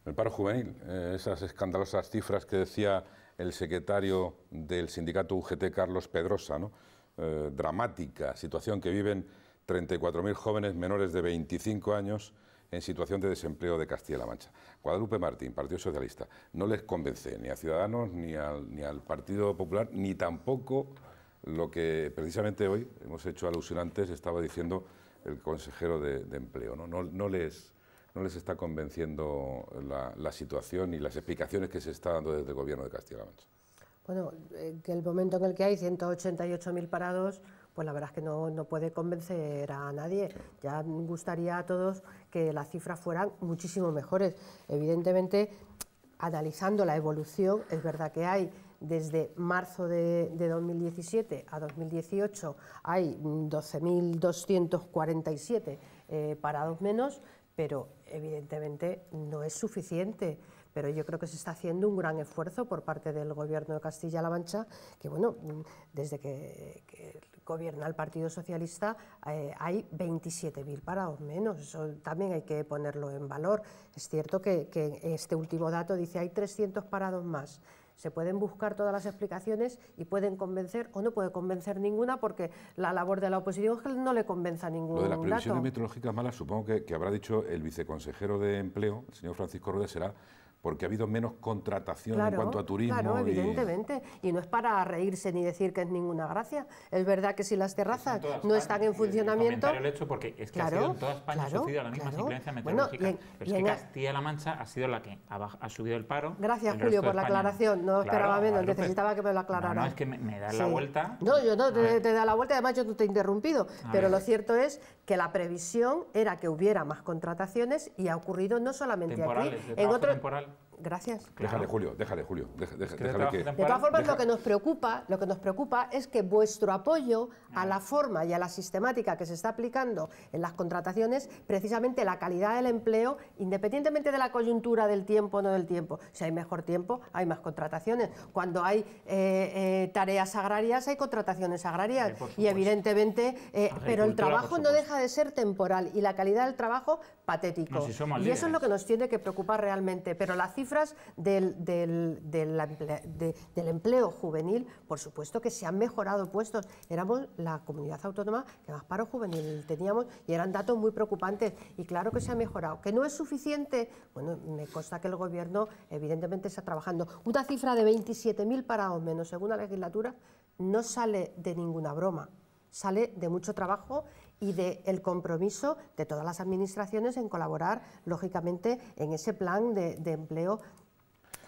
El paro juvenil, eh, esas escandalosas cifras que decía el secretario del sindicato UGT, Carlos Pedrosa, ¿no? Eh, dramática situación que viven 34.000 jóvenes menores de 25 años en situación de desempleo de Castilla-La Mancha. Guadalupe Martín, Partido Socialista, no les convence ni a Ciudadanos, ni al, ni al Partido Popular, ni tampoco lo que precisamente hoy hemos hecho alusión estaba diciendo el consejero de, empleo. ¿no? No, no les no les está convenciendo la, situación y las explicaciones que se está dando desde el gobierno de Castilla-La Mancha. Bueno, eh, que el momento en el que hay 188.000 parados, pues la verdad es que no, puede convencer a nadie. Ya gustaría a todos que las cifras fueran muchísimo mejores. Evidentemente, analizando la evolución, es verdad que hay desde marzo de, 2017 a 2018 hay 12.247 eh, parados menos, pero evidentemente no es suficiente. Pero yo creo que se está haciendo un gran esfuerzo por parte del Gobierno de Castilla-La Mancha, que bueno, desde que, gobierna el Partido Socialista eh, hay 27.000 parados menos. Eso también hay que ponerlo en valor. Es cierto que, este último dato dice hay 300 parados más. Se pueden buscar todas las explicaciones y pueden convencer o no puede convencer ninguna porque la labor de la oposición no le convenza a ningún Lo de las previsiones meteorológicas malas supongo que, que, habrá dicho el viceconsejero de Empleo, el señor Francisco Rodríguez, será porque ha habido menos contratación en cuanto a turismo. Claro, y... evidentemente. Y no es para reírse ni decir que es ninguna gracia. Es verdad que si las terrazas no están en funcionamiento... El hecho porque es que en toda España ha sucedido la misma incidencia meteorológica. Bueno, pero es que Castilla-La Mancha ha sido la que ha, subido el paro. Gracias, Julio, por la aclaración. No esperaba menos, necesitaba que me lo aclarara. No, es que me, da la vuelta... No, yo no, te, te, da la vuelta, además yo te he interrumpido. pero lo cierto es que la previsión era que hubiera más contrataciones y ha ocurrido no solamente aquí, en otro... Temporal. time. Gracias. Déjale, Julio, déjale, Julio. De todas formas, lo, que nos preocupa, lo que nos preocupa es que vuestro apoyo a ah. la forma y a la sistemática que se está aplicando en las contrataciones, precisamente la calidad del empleo, independientemente de la coyuntura del tiempo o no del tiempo. Si hay mejor tiempo, hay más contrataciones. Cuando hay eh, eh, tareas agrarias, hay contrataciones agrarias. y evidentemente, eh, pero el trabajo no deja de ser temporal y la calidad del trabajo patético. y eso es lo que nos tiene que preocupar realmente. Pero la cifra cifras del, del, empleo juvenil, por supuesto que se han mejorado puestos. Éramos la comunidad autónoma que más paro juvenil teníamos y eran datos muy preocupantes y claro que se ha mejorado. ¿Que no es suficiente? Bueno, me consta que el Gobierno evidentemente está trabajando. Una cifra de 27.000 parados menos según la legislatura no sale de ninguna broma sale de mucho trabajo y del compromiso de todas las administraciones en colaborar, lógicamente, en ese plan de, empleo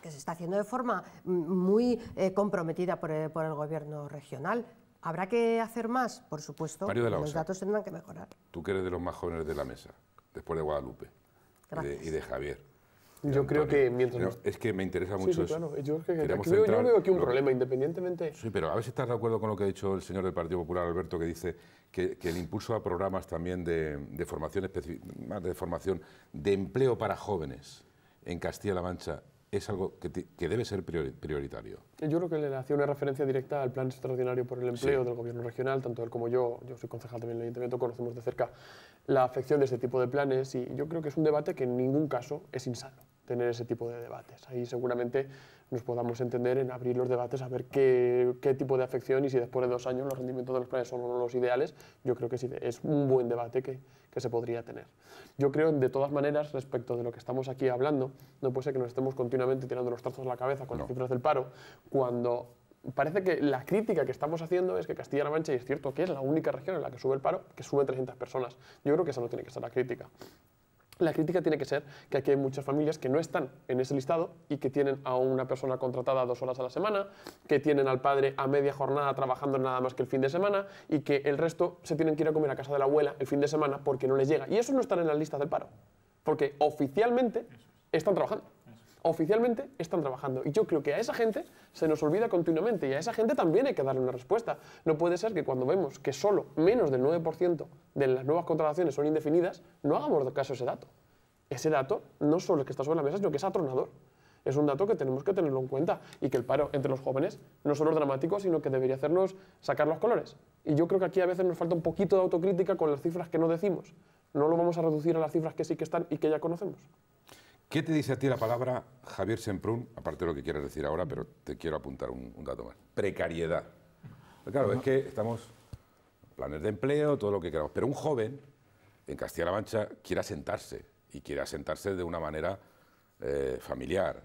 que se está haciendo de forma mm, muy eh, comprometida eh, por el, gobierno regional. ¿Habrá que hacer más? Por supuesto, los datos tendrán que mejorar. Tú que eres de los más jóvenes de la mesa, después de Guadalupe y de Javier. Yo creo que mientras... es que me interesa mucho Yo, creo que, aquí un problema, independientemente... Sí, pero a ver si estás de acuerdo con lo que ha dicho el señor del Partido Popular, Alberto, que dice que, el impulso a programas también de, formación más de formación de empleo para jóvenes en Castilla-La Mancha es algo que, debe ser prioritario. Yo creo que le hacía una referencia directa al plan extraordinario por el empleo del gobierno regional, tanto él como yo, yo soy concejal también del ayuntamiento, conocemos de cerca la afección de ese tipo de planes y yo creo que es un debate que en ningún caso es insano tener ese tipo de debates. Ahí seguramente nos podamos entender en abrir los debates a ver qué, qué tipo de afección y si después de dos años los rendimientos de los planes son los ideales, yo creo que sí, es un buen debate que, que se podría tener. Yo creo, de todas maneras, respecto de lo que estamos aquí hablando, no puede ser que nos estemos continuamente tirando los trazos a la cabeza con las cifras del paro, cuando parece que la crítica que estamos haciendo es que Castilla-La Mancha, y es cierto que es la única región en la que sube el paro, que sube 300 personas. Yo creo que esa no tiene que ser la crítica. La crítica tiene que ser que aquí hay muchas familias que no están en ese listado y que tienen a una persona contratada dos horas a la semana, que tienen al padre a media jornada trabajando nada más que el fin de semana y que el resto se tienen que ir a comer a casa de la abuela el fin de semana porque no les llega. Y eso no están en las listas del paro, porque oficialmente están trabajando oficialmente están trabajando. Y yo creo que a esa gente se nos olvida continuamente y a esa gente también hay que darle una respuesta. No puede ser que cuando vemos que solo menos del 9% de las nuevas contrataciones son indefinidas, no hagamos caso a ese dato. Ese dato no solo es que está sobre la mesa, sino que es atronador. Es un dato que tenemos que tenerlo en cuenta y que el paro entre los jóvenes no solo es dramático, sino que debería hacernos sacar los colores. Y yo creo que aquí a veces nos falta un poquito de autocrítica con las cifras que no decimos. No lo vamos a reducir a las cifras que sí que están y que ya conocemos. ¿Qué te dice a ti la palabra Javier Semprún? Aparte de lo que quieres decir ahora, pero te quiero apuntar un, dato más. Precariedad. Pues claro, es que estamos planes de empleo, todo lo que queramos. Pero un joven en Castilla-La Mancha quiere asentarse y quiere asentarse de una manera eh, familiar,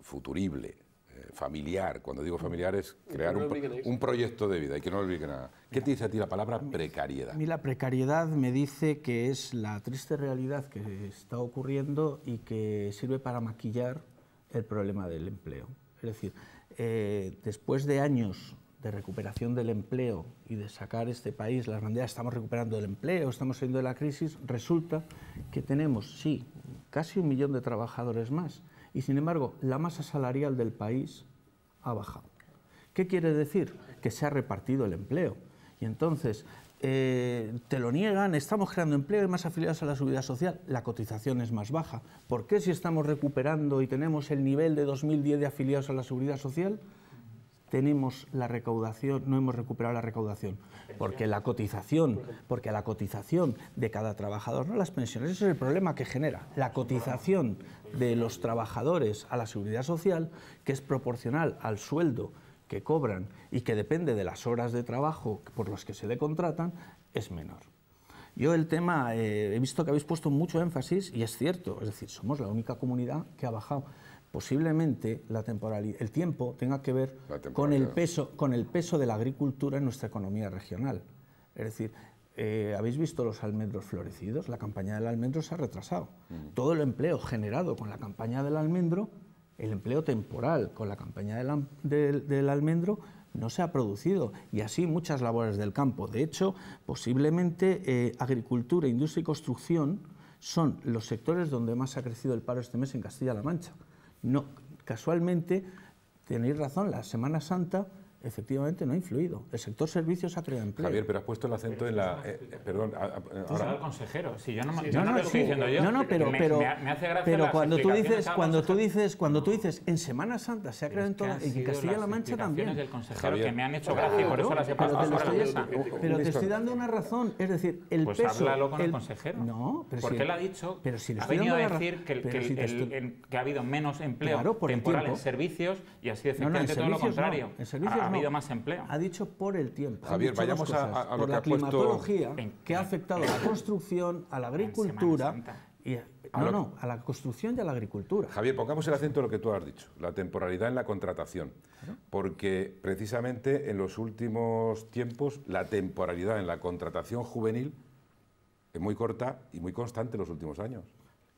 futurible, eh, familiar, cuando digo familiar es crear un, proyecto de vida y que no olvide nada. ¿Qué te dice a ti la palabra precariedad? A mí la precariedad me dice que es la triste realidad que está ocurriendo y que sirve para maquillar el problema del empleo. Es decir, eh, después de años de recuperación del empleo y de sacar este país, las banderas, estamos recuperando el empleo, estamos saliendo de la crisis, resulta que tenemos, sí, casi un millón de trabajadores más, y sin embargo la masa salarial del país ha bajado. ¿Qué quiere decir? Que se ha repartido el empleo. Y entonces eh, te lo niegan, estamos creando empleo y más afiliados a la seguridad social, la cotización es más baja. ¿Por qué si estamos recuperando y tenemos el nivel de 2010 de afiliados a la seguridad social, tenemos la recaudación, no hemos recuperado la recaudación, porque la cotización, porque la cotización de cada trabajador, no las pensiones, eso es el problema que genera, la cotización de los trabajadores a la seguridad social, que es proporcional al sueldo que cobran y que depende de las horas de trabajo por las que se le contratan, es menor. Yo el tema, eh, he visto que habéis puesto mucho énfasis y es cierto, es decir, somos la única comunidad que ha bajado posiblemente la el tiempo tenga que ver con el, peso, con el peso de la agricultura en nuestra economía regional. Es decir, eh, ¿habéis visto los almendros florecidos? La campaña del almendro se ha retrasado. Mm. Todo el empleo generado con la campaña del almendro, el empleo temporal con la campaña del, almendro, no se ha producido y así muchas labores del campo. De hecho, posiblemente eh, agricultura, industria y construcción son los sectores donde más ha crecido el paro este mes en Castilla-La Mancha. No, casualmente, tenéis razón, la Semana Santa efectivamente no ha influido. El sector servicios ha creado empleo. Javier, pero has puesto el acento en la... Eh, perdón, ha hablado consejero, si yo no, sí, no, lo estoy diciendo yo. No, no, pero, me, pero, hace gracia pero cuando, tú dices, cuando, tú dices, cuando tú dices en Semana Santa se ha creado en, toda, en Castilla-La Mancha también. del consejero que me han hecho gracia, por eso las he pasado Pero te estoy dando una razón, es decir, el pues peso... Pues háblalo con el, consejero. No, Porque él ha dicho, pero si ha venido a decir que ha habido menos empleo temporal en servicios y así efectivamente todo lo contrario. En servicios más empleo. Ha dicho por el tiempo. Javier, vayamos cosas, a, a, lo por que la ha climatología que ha afectado a la construcción, a la agricultura. Y, no, no, a la construcción y a la agricultura. Javier, pongamos el acento en lo que tú has dicho, la temporalidad en la contratación. Porque precisamente en los últimos tiempos la temporalidad en la contratación juvenil es muy corta y muy constante en los últimos años.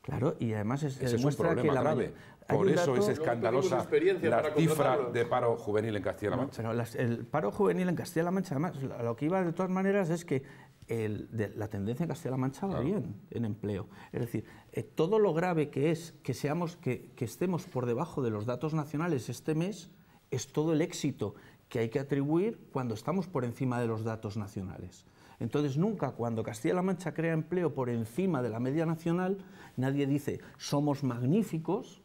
Claro, y además es, demuestra un problema que la grave. Por eso es escandalosa la cifra de paro juvenil en Castilla-La Mancha. el paro juvenil en Castilla-La Mancha, además, lo que iba de todas maneras es que de, la tendencia en Castilla-La Mancha va bien en empleo. Es decir, eh, todo lo grave que es que, seamos, que, que estemos por debajo de los datos nacionales este mes es todo el éxito que hay que atribuir cuando estamos por encima de los datos nacionales. Entonces, nunca cuando Castilla-La Mancha crea empleo por encima de la media nacional, nadie dice somos magníficos,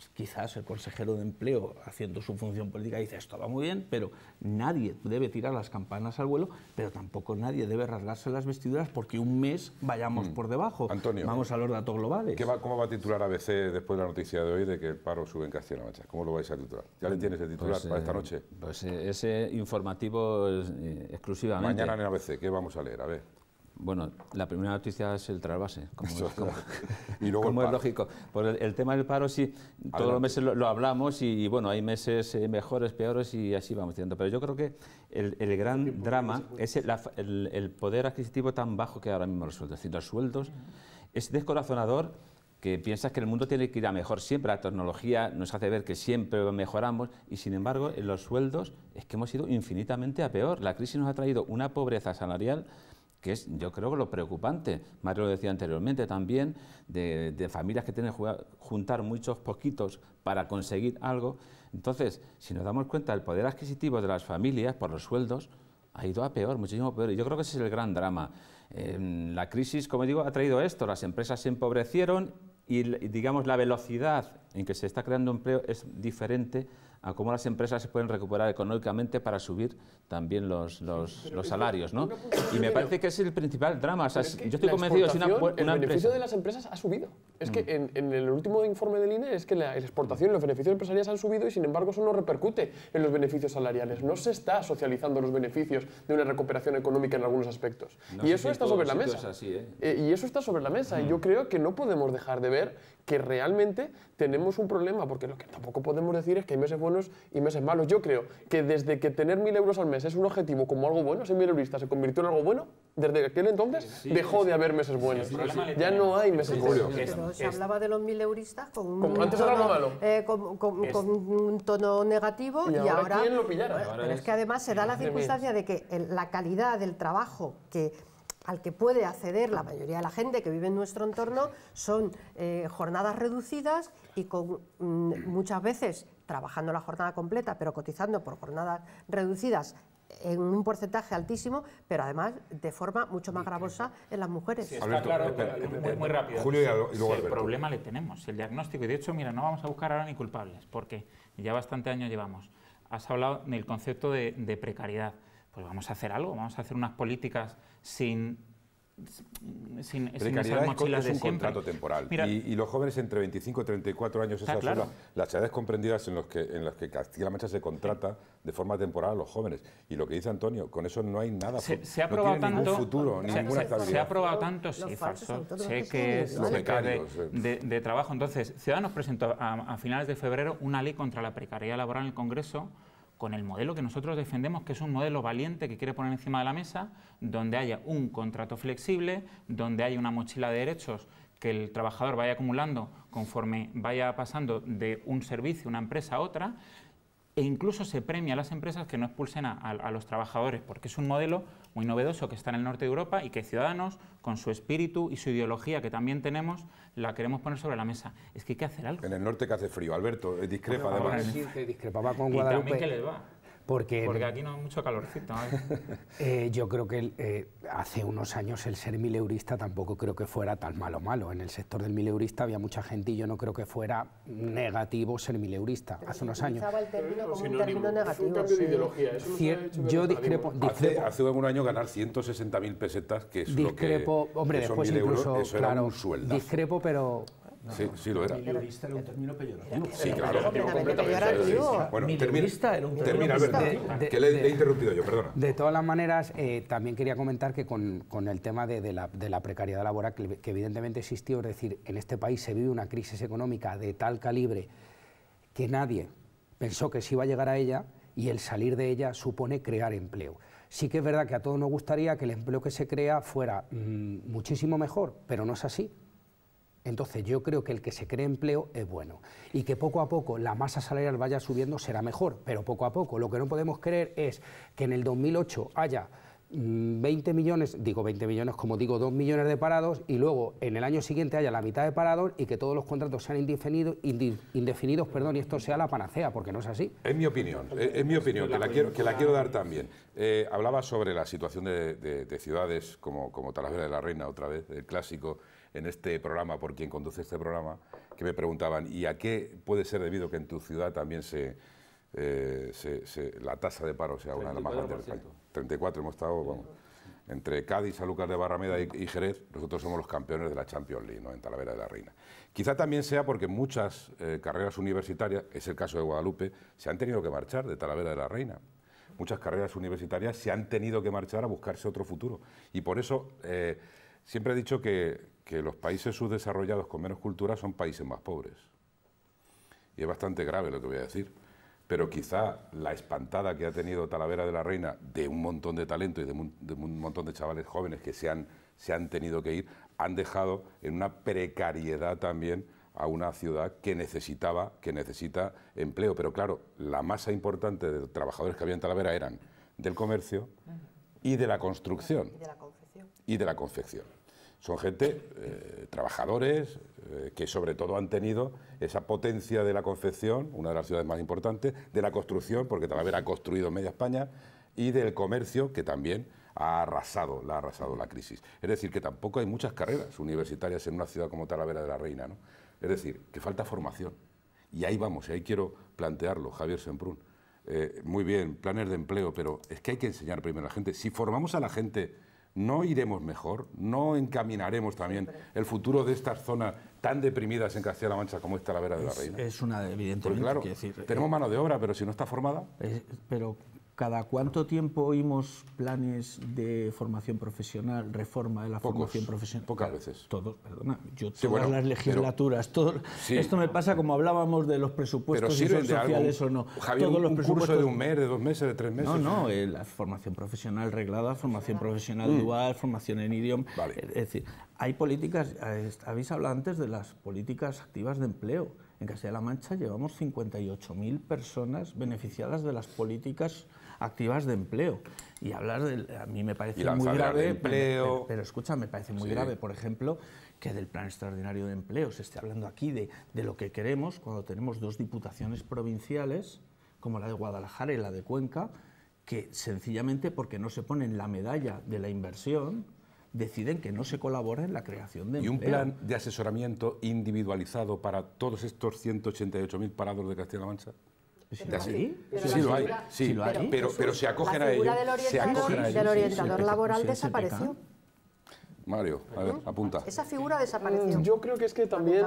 pues, quizás el consejero de empleo, haciendo su función política, dice esto va muy bien, pero nadie debe tirar las campanas al vuelo, pero tampoco nadie debe rasgarse las vestiduras porque un mes vayamos mm. por debajo. Antonio, vamos a los datos globales. ¿Cómo va a titular ABC después de la noticia de hoy de que el paro sube en Castilla-La Mancha? ¿Cómo lo vais a titular? ¿Ya le pues, tienes el titular pues, para esta eh, noche? Pues eh, ese informativo eh, exclusivamente. Mañana en ABC, ¿qué vamos a leer? A ver. Bueno, la primera noticia es el trasvase, como, y luego es lógico. Por el, tema del paro, sí, todos los meses lo, hablamos y, bueno, hay meses eh, mejores, peores y así vamos diciendo. Pero yo creo que el, gran drama es el, poder adquisitivo tan bajo que ahora mismo los Es decir, los sueldos es descorazonador que piensas que el mundo tiene que ir a mejor siempre, la tecnología nos hace ver que siempre mejoramos y sin embargo en los sueldos es que hemos ido infinitamente a peor. La crisis nos ha traído una pobreza salarial que es yo creo que lo preocupante. Mario lo decía anteriormente también, de, familias que tienen que juntar muchos poquitos para conseguir algo. Entonces, si nos damos cuenta, el poder adquisitivo de las familias por los sueldos ha ido a peor, muchísimo peor. yo creo que ese es el gran drama. Em, la crisis, como digo, ha traído esto. Las empresas se empobrecieron y, digamos, la velocidad en que se está creando empleo es diferente a cómo las empresas se pueden recuperar económicamente para subir también los, los, salarios. Y me parece que es el principal drama. O yo estoy convencido El beneficio de las empresas ha subido. Es mm. que en, el último informe del INE es que la exportación y los beneficios empresariales han subido y sin embargo eso no repercute en los beneficios salariales. No se está socializando los beneficios de una recuperación económica en algunos aspectos. y, eso ¿eh? Eh, y eso está sobre la mesa. Y eso está sobre la mesa. Y yo creo que no podemos dejar de ver que realmente tenemos un problema, porque lo que tampoco podemos decir es que hay meses buenos y meses malos. Yo creo que desde que tener mil euros al mes es un objetivo como algo bueno, ser mil eurista se convirtió en algo bueno, desde aquel entonces dejó de haber meses buenos. ya no hay meses buenos. se hablaba de los mil euristas con un, tono, eh, con, un tono negativo y, ahora... lo pero es, que además se da la circunstancia de que la calidad del trabajo que al que puede acceder la mayoría de la gente que vive en nuestro entorno son eh, jornadas reducidas y con mm, muchas veces trabajando la jornada completa, pero cotizando por jornadas reducidas en un porcentaje altísimo, pero además de forma mucho más gravosa en las mujeres. está claro, muy, rápido. El problema le tenemos, el diagnóstico. Y de hecho, mira, no vamos a buscar ahora ni culpables, porque ya bastante años llevamos. Has hablado del concepto de precariedad. Pues vamos a hacer algo, vamos a hacer unas políticas sin sin, sin un contrato temporal. y, los jóvenes entre 25 y 34 años, esas claro. son las, edades comprendidas en las que, en las que Castilla-La Mancha se contrata de forma temporal a los jóvenes. Y lo que dice Antonio, con eso no hay nada. Se, ha no probado tanto, ningún futuro, se, ninguna se, se, ha aprobado tanto, sí, falso. Sé que es eh. de, trabajo. Entonces, Ciudadanos presentó a finales de febrero una ley contra la precariedad laboral en el Congreso con el modelo que nosotros defendemos, que es un modelo valiente que quiere poner encima de la mesa, donde haya un contrato flexible, donde haya una mochila de derechos que el trabajador vaya acumulando conforme vaya pasando de un servicio, una empresa a otra, e incluso se premia a las empresas que no expulsen a, los trabajadores, porque es un modelo muy novedoso que está en el norte de Europa y que Ciudadanos, con su espíritu y su ideología que también tenemos, la queremos poner sobre la mesa. Es que hay que hacer algo. En el norte que hace frío, Alberto, eh, discrepa además. Y también que les va. Porque, aquí no hay mucho calorcito. ¿eh? eh yo creo que eh, hace unos años el ser mileurista tampoco creo que fuera tan malo malo. En el sector del mileurista había mucha gente y yo no creo que fuera negativo ser mileurista hace unos años. yo discrepo, Hace, un año ganar 160.000 pesetas, que es discrepo, lo que... Hombre, después incluso, era discrepo, pero, sí, sí lo era. Sí, claro. Bueno, era un término Que le, he interrumpido yo, perdona. De todas las maneras, eh, también quería comentar que con, con el tema de, de, la, de, la, precariedad laboral, que, evidentemente existió, es decir, en este país se vive una crisis económica de tal calibre que nadie pensó que se iba a llegar a ella y el salir de ella supone crear empleo. Sí que es verdad que a todos nos gustaría que el empleo que se crea fuera mm, muchísimo mejor, pero no es así. Entonces yo creo que el que se cree empleo es bueno y que poco a poco la masa salarial vaya subiendo será mejor, pero poco a poco. Lo que no podemos creer es que en el 2008 haya 20 mm, millones, digo 20 millones, como digo, 2 millones de parados y luego en el año siguiente haya la mitad de parados y que todos los contratos sean indefinidos, indefinidos perdón, y esto sea la panacea, porque no es así. Es mi opinión, es, mi opinión, que la quiero, que la quiero dar también. Eh, hablaba sobre la situación de, ciudades como, como Talavera de la Reina, otra vez, el clásico en este programa, por quien conduce este programa, que me preguntaban, ¿y a qué puede ser debido que en tu ciudad también se, eh, la tasa de paro sea una de las más grandes del 34, hemos estado, Entre Cádiz, San Lucas de Barrameda y, Jerez, nosotros somos los campeones de la Champions League, ¿no? en Talavera de la Reina. Quizá también sea porque muchas eh, carreras universitarias, es el caso de Guadalupe, se han tenido que marchar de Talavera de la Reina muchas carreras universitarias se han tenido que marchar a buscarse otro futuro. Y por eso eh, siempre he dicho que que los países subdesarrollados con menos cultura son países más pobres. Y es bastante grave lo que voy a decir. Pero quizá la espantada que ha tenido Talavera de la Reina de un montón de talento y de un, montón de chavales jóvenes que se han, se han tenido que ir, han dejado en una precariedad también a una ciudad que necesitaba, que necesita empleo. Pero claro, la masa importante de trabajadores que había en Talavera eran del comercio y de la construcción. Y de la confección. Y de la confección. Son gente, eh, trabajadores, eh, que sobre todo han tenido esa potencia de la concepción, una de las ciudades más importantes, de la construcción, porque Talavera ha construido media España, y del comercio, que también ha arrasado, la ha arrasado la crisis. Es decir, que tampoco hay muchas carreras universitarias en una ciudad como Talavera de la Reina, Es decir, que falta formación. Y ahí vamos, y ahí quiero plantearlo, Javier Semprún. Eh, muy bien, planes de empleo, pero es que hay que enseñar primero a la gente. Si formamos a la gente no iremos mejor, no encaminaremos también el futuro de estas zonas tan deprimidas en Castilla-La Mancha como la Vera de la Reina. Es, una, evidente. claro, tenemos eh, mano de obra, pero si no está formada. ¿Cada cuánto tiempo oímos planes de formación profesional, reforma de la formación profesional? Pocas veces. Todos, perdona. Yo todas las legislaturas, todo, esto me pasa como hablábamos de los presupuestos sociales o no. todos los presupuestos, curso de un mes, de dos meses, de tres meses. No, no, eh, la formación profesional reglada, formación profesional mm. dual, formación en idioma. Vale. Es decir, hay políticas, eh, habéis hablado antes de las políticas activas de empleo. En Castilla-La Mancha llevamos 58.000 personas beneficiadas de las políticas activas de empleo. Y hablar de, a mí me parece muy grave, Pero, escucha, me parece muy grave, por ejemplo, que del plan extraordinario de empleo se esté hablando aquí de, de lo que queremos cuando tenemos dos diputaciones provinciales, como la de Guadalajara y la de Cuenca, que sencillamente porque no se ponen la medalla de la inversión, deciden que no se colabore en la creación de Y un plan de asesoramiento individualizado para todos estos 188.000 parados de Castilla-La Mancha. Sí, sí, sí, lo hay, pero, pero se acogen a ellos. se acogen del orientador laboral desapareció. Mario, a ver, apunta. Esa figura desapareció. Mm, yo creo que es que también...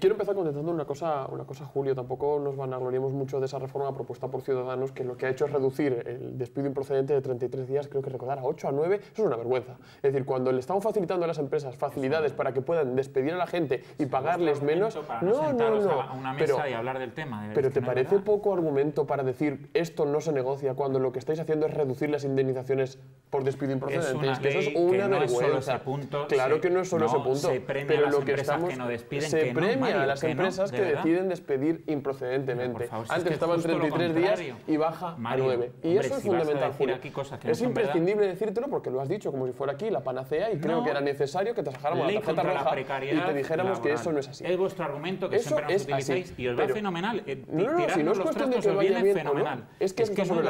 quiero empezar contestando una cosa, una cosa, Julio. Tampoco nos vanagloriemos mucho de esa reforma propuesta por Ciudadanos, que lo que ha hecho es reducir el despido improcedente de 33 días, creo que recordar, a 8, a 9. Eso es una vergüenza. Es decir, cuando le estamos facilitando a las empresas facilidades para que puedan despedir a la gente y pagarles menos... no, no, no. A una mesa pero, y hablar del tema. Pero ¿te parece poco argumento para decir esto no se negocia cuando lo que estáis haciendo es reducir las indemnizaciones por despido improcedente? Es, que eso es una vergüenza. Claro que no es solo ese punto. Se premia pero a las lo que empresas estamos, que no despiden. Se premia a las empresas que deciden despedir improcedentemente. Antes estaban 33 días y baja a 9. Y eso es fundamental. que es imprescindible decírtelo porque lo has dicho como si fuera aquí la panacea y creo que era necesario que te sacáramos la tarjeta roja y te dijéramos que eso no es así. Es vuestro argumento que siempre nos utilizáis y os va fenomenal. Eh, si no es cuestión que Es que es sobre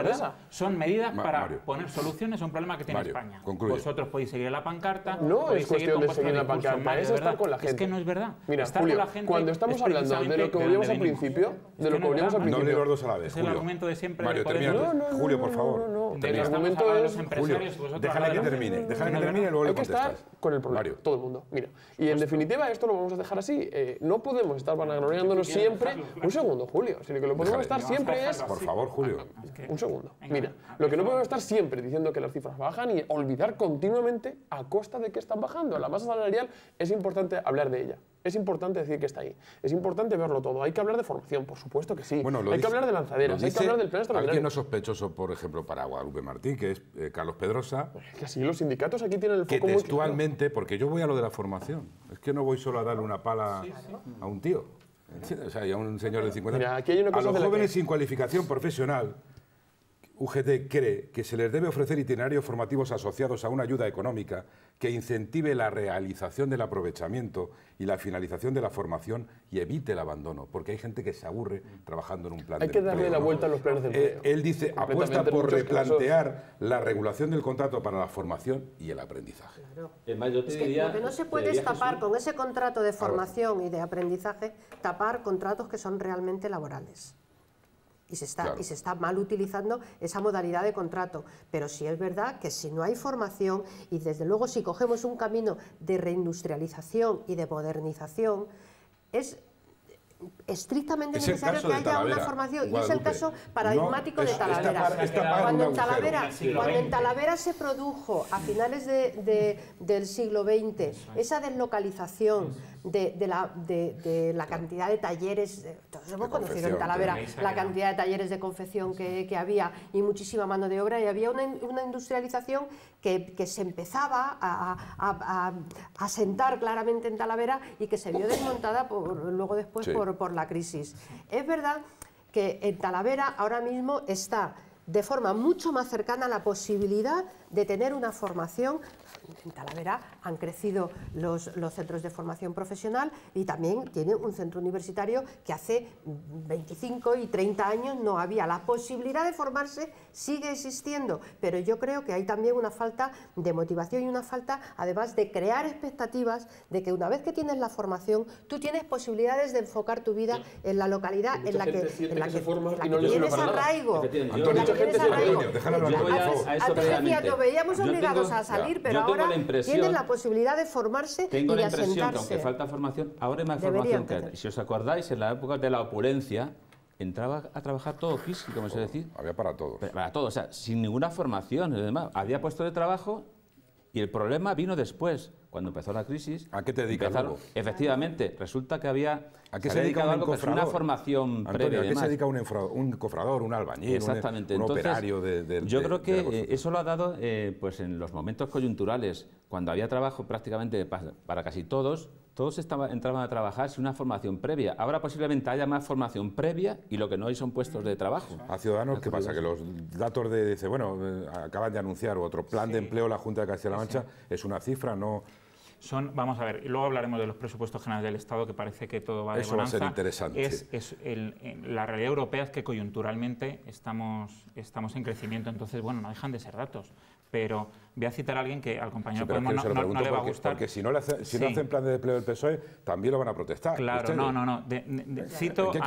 Son medidas para poner soluciones a un problema que tiene España. Vosotros podéis seguir la pancarta, no es cuestión de seguir la bancarrota, es estar con la gente. Es que no es verdad. Mira, Julio, cuando estamos hablando de lo que volvíamos al principio, de lo que volvíamos al principio. No los dos a la vez. Es el argumento de siempre. Mario, termina. Julio, por favor. El argumento es. Julio, déjale que termine. déjale que termine y luego le contestas. con el problema. Mario. Todo el mundo. Mira. Y en definitiva, esto lo vamos a dejar así. Eh, no podemos estar vanagloriándonos siempre. Un segundo, Julio. que lo que podemos estar siempre es. Por favor, Julio. Ah, ah, Un segundo. Mira, lo que no podemos estar siempre diciendo que las cifras bajan y olvidar continuamente a costa de de que están bajando. La masa salarial es importante hablar de ella. Es importante decir que está ahí. Es importante verlo todo. Hay que hablar de formación, por supuesto que sí. hay que hablar de lanzaderas, hay que hablar del plan Alguien no sospechoso, por ejemplo, para Guadalupe Martí, que es eh, Carlos Pedrosa. Es así los sindicatos aquí tienen el foco que textualmente, porque yo voy a lo de la formación. Es que no voy solo a dar una pala a un tío. O sea, a un señor de 50 Mira, a los jóvenes sin cualificación profesional UGT cree que se les debe ofrecer itinerarios formativos asociados a una ayuda económica que incentive la realización del aprovechamiento y la finalización de la formación y evite el abandono, porque hay gente que se aburre trabajando en un plan. Hay que darle la vuelta a los planes de eh, empleo. él dice, apuesta por replantear la regulación del contrato para la formación y el aprendizaje. Claro. no se puede tapar, con ese contrato de formación y de aprendizaje, tapar contratos que son realmente laborales. Y se, está, y se está mal utilizando esa modalidad de contrato. Pero sí es verdad que si no hay formación y desde luego si cogemos un camino de reindustrialización y de modernización, es estrictamente necesario que haya una formación. Y es el caso paradigmático de Talavera. cuando, en Talavera se produjo a finales del siglo XX esa deslocalización de, la, cantidad de talleres, todos hemos conocido en Talavera la cantidad de talleres de confección que, había y muchísima mano de obra y había una, industrialización que, se empezaba a, asentar claramente en Talavera y que se vio desmontada por, luego después por la crisis. Es verdad que en Talavera ahora mismo está de forma mucho más cercana la posibilidad de tener una formación en Talavera han crecido los, centros de formación profesional y también tiene un centro universitario que hace 25 y 30 años no había. La posibilidad de formarse sigue existiendo, pero yo creo que hay también una falta de motivación y una falta, además, de crear expectativas de que una vez que tienes la formación, tú tienes posibilidades de enfocar tu vida en la localidad en la que, en la que, tienes arraigo. Antonio, déjalo nos veíamos obligados a salir, pero ahora ahora tienen la posibilidad de formarse y de la impresión que aunque falta formación, ahora hay más formación que Si os acordáis, en la época de la opulencia, entraba a trabajar todo físico, como se decir. Había para todos. Para todos, o sea, sin ninguna formación. Además, había puesto de trabajo y el problema vino después cuando empezó la crisis. ¿A qué te dedicas? efectivamente, resulta que había. ¿A qué se, algo, una formación previa. ¿A qué se dedica un, cofrador, un albañil, un, e-, operario de, Yo creo que eh, eso lo ha dado eh, pues en los momentos coyunturales, cuando había trabajo prácticamente para, casi todos. Todos entraban a trabajar sin una formación previa. Ahora posiblemente haya más formación previa y lo que no hay son puestos de trabajo. A Ciudadanos, ¿qué pasa? Que los datos de, bueno, eh, acaban de anunciar otro plan de empleo la Junta de Castilla-La Mancha, es una cifra, no, son, vamos a ver, luego hablaremos de los presupuestos generales del Estado, que parece que todo va de Eso va a ser interesante. Es, es la realidad europea es que coyunturalmente estamos, estamos en crecimiento, entonces, bueno, no dejan de ser datos. Pero voy a citar a alguien que al compañero Podemos no, le va a gustar. Porque, si no, si no hacen plan de empleo del PSOE, también lo van a protestar. Claro, no, no, no. cito qué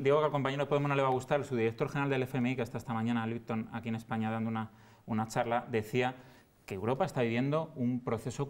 digo que al compañero Podemos no le va a gustar. Su director general del FMI, que está esta mañana, aquí en España, dando una, una charla, decía que Europa está viviendo un proceso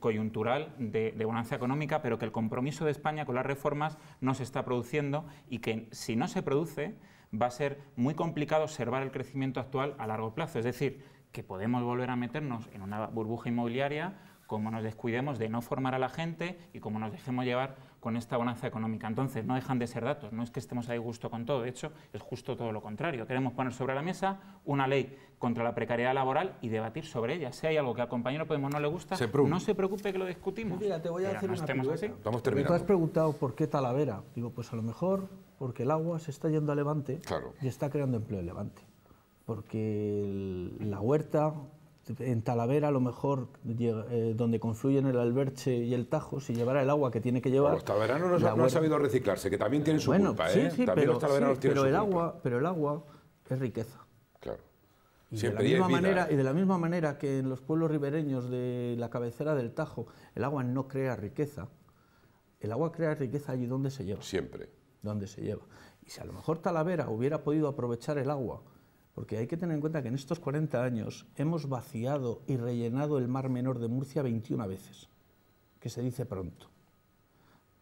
coyuntural de, bonanza económica, pero que el compromiso de España con las reformas no se está produciendo y que si no se produce va a ser muy complicado observar el crecimiento actual a largo plazo. Es decir, que podemos volver a meternos en una burbuja inmobiliaria como nos descuidemos de no formar a la gente y como nos dejemos llevar con esta bonanza económica. Entonces, no dejan de ser datos, no es que estemos ahí gusto con todo, de hecho, es justo todo lo contrario. Queremos poner sobre la mesa una ley contra la precariedad laboral y debatir sobre ella. Si hay algo que al compañero Podemos no le gusta, no se preocupe que lo discutimos. Mira, te voy a decir una así. has preguntado por qué Talavera. Digo, pues a lo mejor porque el agua se está yendo a Levante y está creando empleo en Levante. Porque la huerta en Talavera a lo mejor eh, donde confluyen el Alberche y el Tajo, si llevara el agua que tiene que llevar... los talaveranos no, han sabido reciclarse, que también tienen su culpa, ¿eh? pero, el Agua, pero el agua es riqueza. Claro. Y de, la misma manera, ¿eh? y de la misma manera que en los pueblos ribereños de la cabecera del Tajo el agua no crea riqueza, el agua crea riqueza allí donde se lleva. Siempre. Donde se lleva. Y si a lo mejor Talavera hubiera podido aprovechar el agua porque hay que tener en cuenta que en estos 40 años hemos vaciado y rellenado el Mar Menor de Murcia 21 veces, que se dice pronto.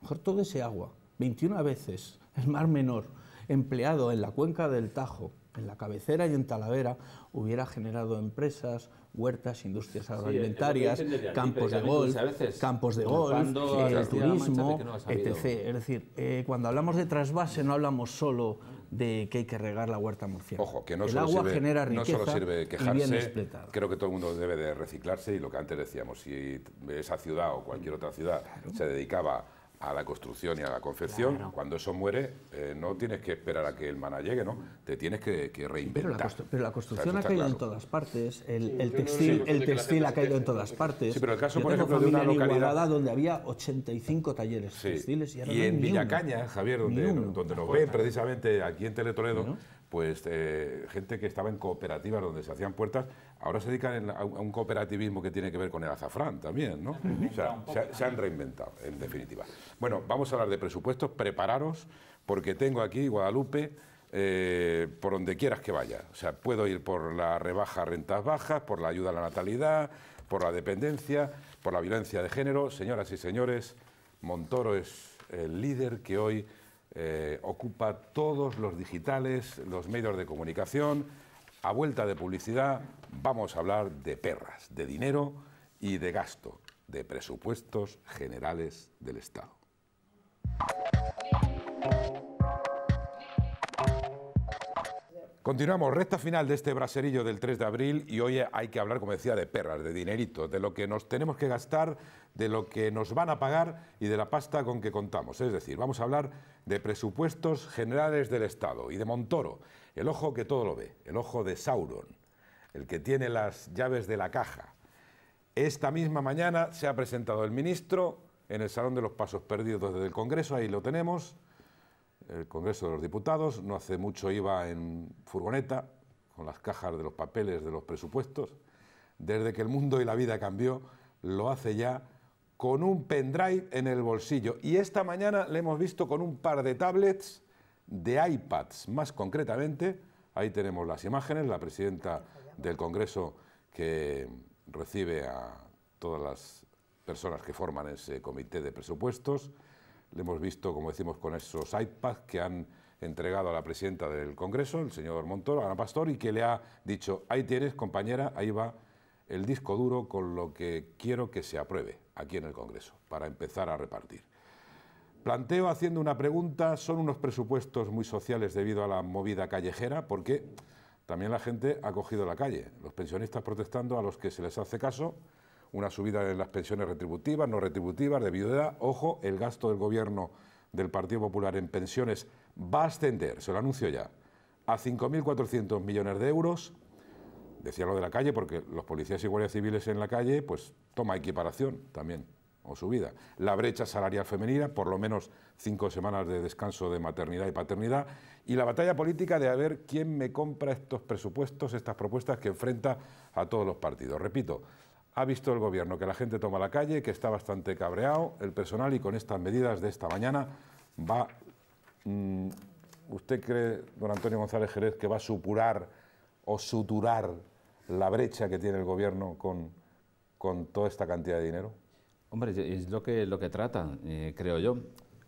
Mejor todo ese agua, 21 veces, el Mar Menor, empleado en la cuenca del Tajo, en la cabecera y en Talavera hubiera generado empresas, huertas, industrias agroalimentarias, campos, de golf, eh, campos de golf, turismo, etc. Es decir, eh, cuando hablamos de trasvase no hablamos solo de que hay que regar la huerta murciana. Ojo, que no el agua genera riqueza no solo sirve quejarse, creo que todo el mundo debe de reciclarse y lo que antes decíamos, si esa ciudad o cualquier otra ciudad se dedicaba a la construcción y a la confección, cuando eso muere, eh, no tienes que esperar a que el maná llegue, ¿no? Te tienes que, que reinventar. Pero la, construcción ha caído en todas partes, el, textil, el textil ha caído en todas partes. Sí, pero el caso, por ejemplo, de una localidad... donde había 85 talleres textiles y, ahora en Villacaña, Javier, donde, donde nos ven precisamente aquí en Teletoledo, pues eh, gente que estaba en cooperativas donde se hacían puertas Ahora se dedican a un cooperativismo que tiene que ver con el azafrán también, ¿no? O sea, se, han reinventado, en definitiva. Bueno, vamos a hablar de presupuestos, prepararos, porque tengo aquí Guadalupe eh, por donde quieras que vaya. O sea, puedo ir por la rebaja a rentas bajas, por la ayuda a la natalidad, por la dependencia, por la violencia de género. Señoras y señores, Montoro es el líder que hoy eh, ocupa todos los digitales, los medios de comunicación a vuelta de publicidad vamos a hablar de perras, de dinero y de gasto, de presupuestos generales del Estado. Continuamos, recta final de este braserillo del 3 de abril y hoy hay que hablar, como decía, de perras, de dinerito, de lo que nos tenemos que gastar, de lo que nos van a pagar y de la pasta con que contamos. Es decir, vamos a hablar de presupuestos generales del Estado y de Montoro, el ojo que todo lo ve, el ojo de Sauron, el que tiene las llaves de la caja. Esta misma mañana se ha presentado el ministro en el Salón de los Pasos Perdidos desde el Congreso, ahí lo tenemos, el Congreso de los Diputados, no hace mucho iba en furgoneta con las cajas de los papeles de los presupuestos, desde que el mundo y la vida cambió, lo hace ya con un pendrive en el bolsillo. Y esta mañana le hemos visto con un par de tablets de iPads. Más concretamente, ahí tenemos las imágenes, la presidenta del Congreso que recibe a todas las personas que forman ese comité de presupuestos. Le hemos visto, como decimos, con esos iPads que han entregado a la presidenta del Congreso, el señor Montoro, Ana Pastor, y que le ha dicho, ahí tienes, compañera, ahí va el disco duro con lo que quiero que se apruebe aquí en el Congreso, para empezar a repartir. Planteo haciendo una pregunta, son unos presupuestos muy sociales debido a la movida callejera, porque también la gente ha cogido la calle, los pensionistas protestando a los que se les hace caso, una subida en las pensiones retributivas, no retributivas, de viudedad, ojo, el gasto del gobierno del Partido Popular en pensiones va a ascender, se lo anuncio ya, a 5.400 millones de euros, decía lo de la calle porque los policías y guardias civiles en la calle, pues toma equiparación también o vida. La brecha salarial femenina, por lo menos cinco semanas de descanso de maternidad y paternidad, y la batalla política de a ver quién me compra estos presupuestos, estas propuestas que enfrenta a todos los partidos. Repito, ha visto el Gobierno que la gente toma la calle, que está bastante cabreado el personal y con estas medidas de esta mañana va... Mm, ¿Usted cree, don Antonio González Jerez, que va a supurar o suturar la brecha que tiene el Gobierno con toda esta cantidad de dinero? Hombre, es lo que, lo que trata, eh, creo yo.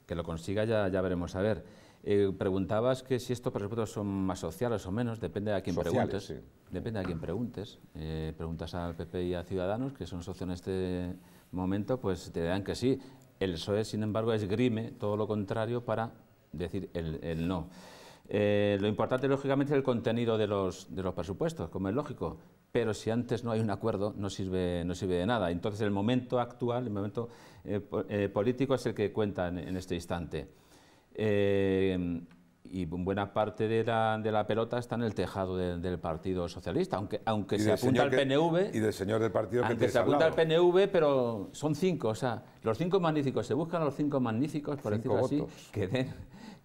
Que lo consiga ya, ya veremos a ver. Eh, preguntabas que si estos presupuestos son más sociales o menos, depende de a quién preguntes. Depende a quién preguntes. Eh, preguntas al PP y a Ciudadanos, que son socios en este momento, pues te dan que sí. El PSOE, sin embargo, es grime, todo lo contrario para decir el, no. lo importante, lógicamente, es el contenido de los, de los presupuestos, como es lógico pero si antes no hay un acuerdo no sirve, no sirve de nada. Entonces el momento actual, el momento eh, eh, político es el que cuenta en, este instante. Eh, y buena parte de la, pelota está en el tejado del Partido Socialista, aunque, aunque se apunta al PNV. y del señor del partido que se apunta al PNV, pero son cinco, o sea, los cinco magníficos, se buscan los cinco magníficos, por decirlo que den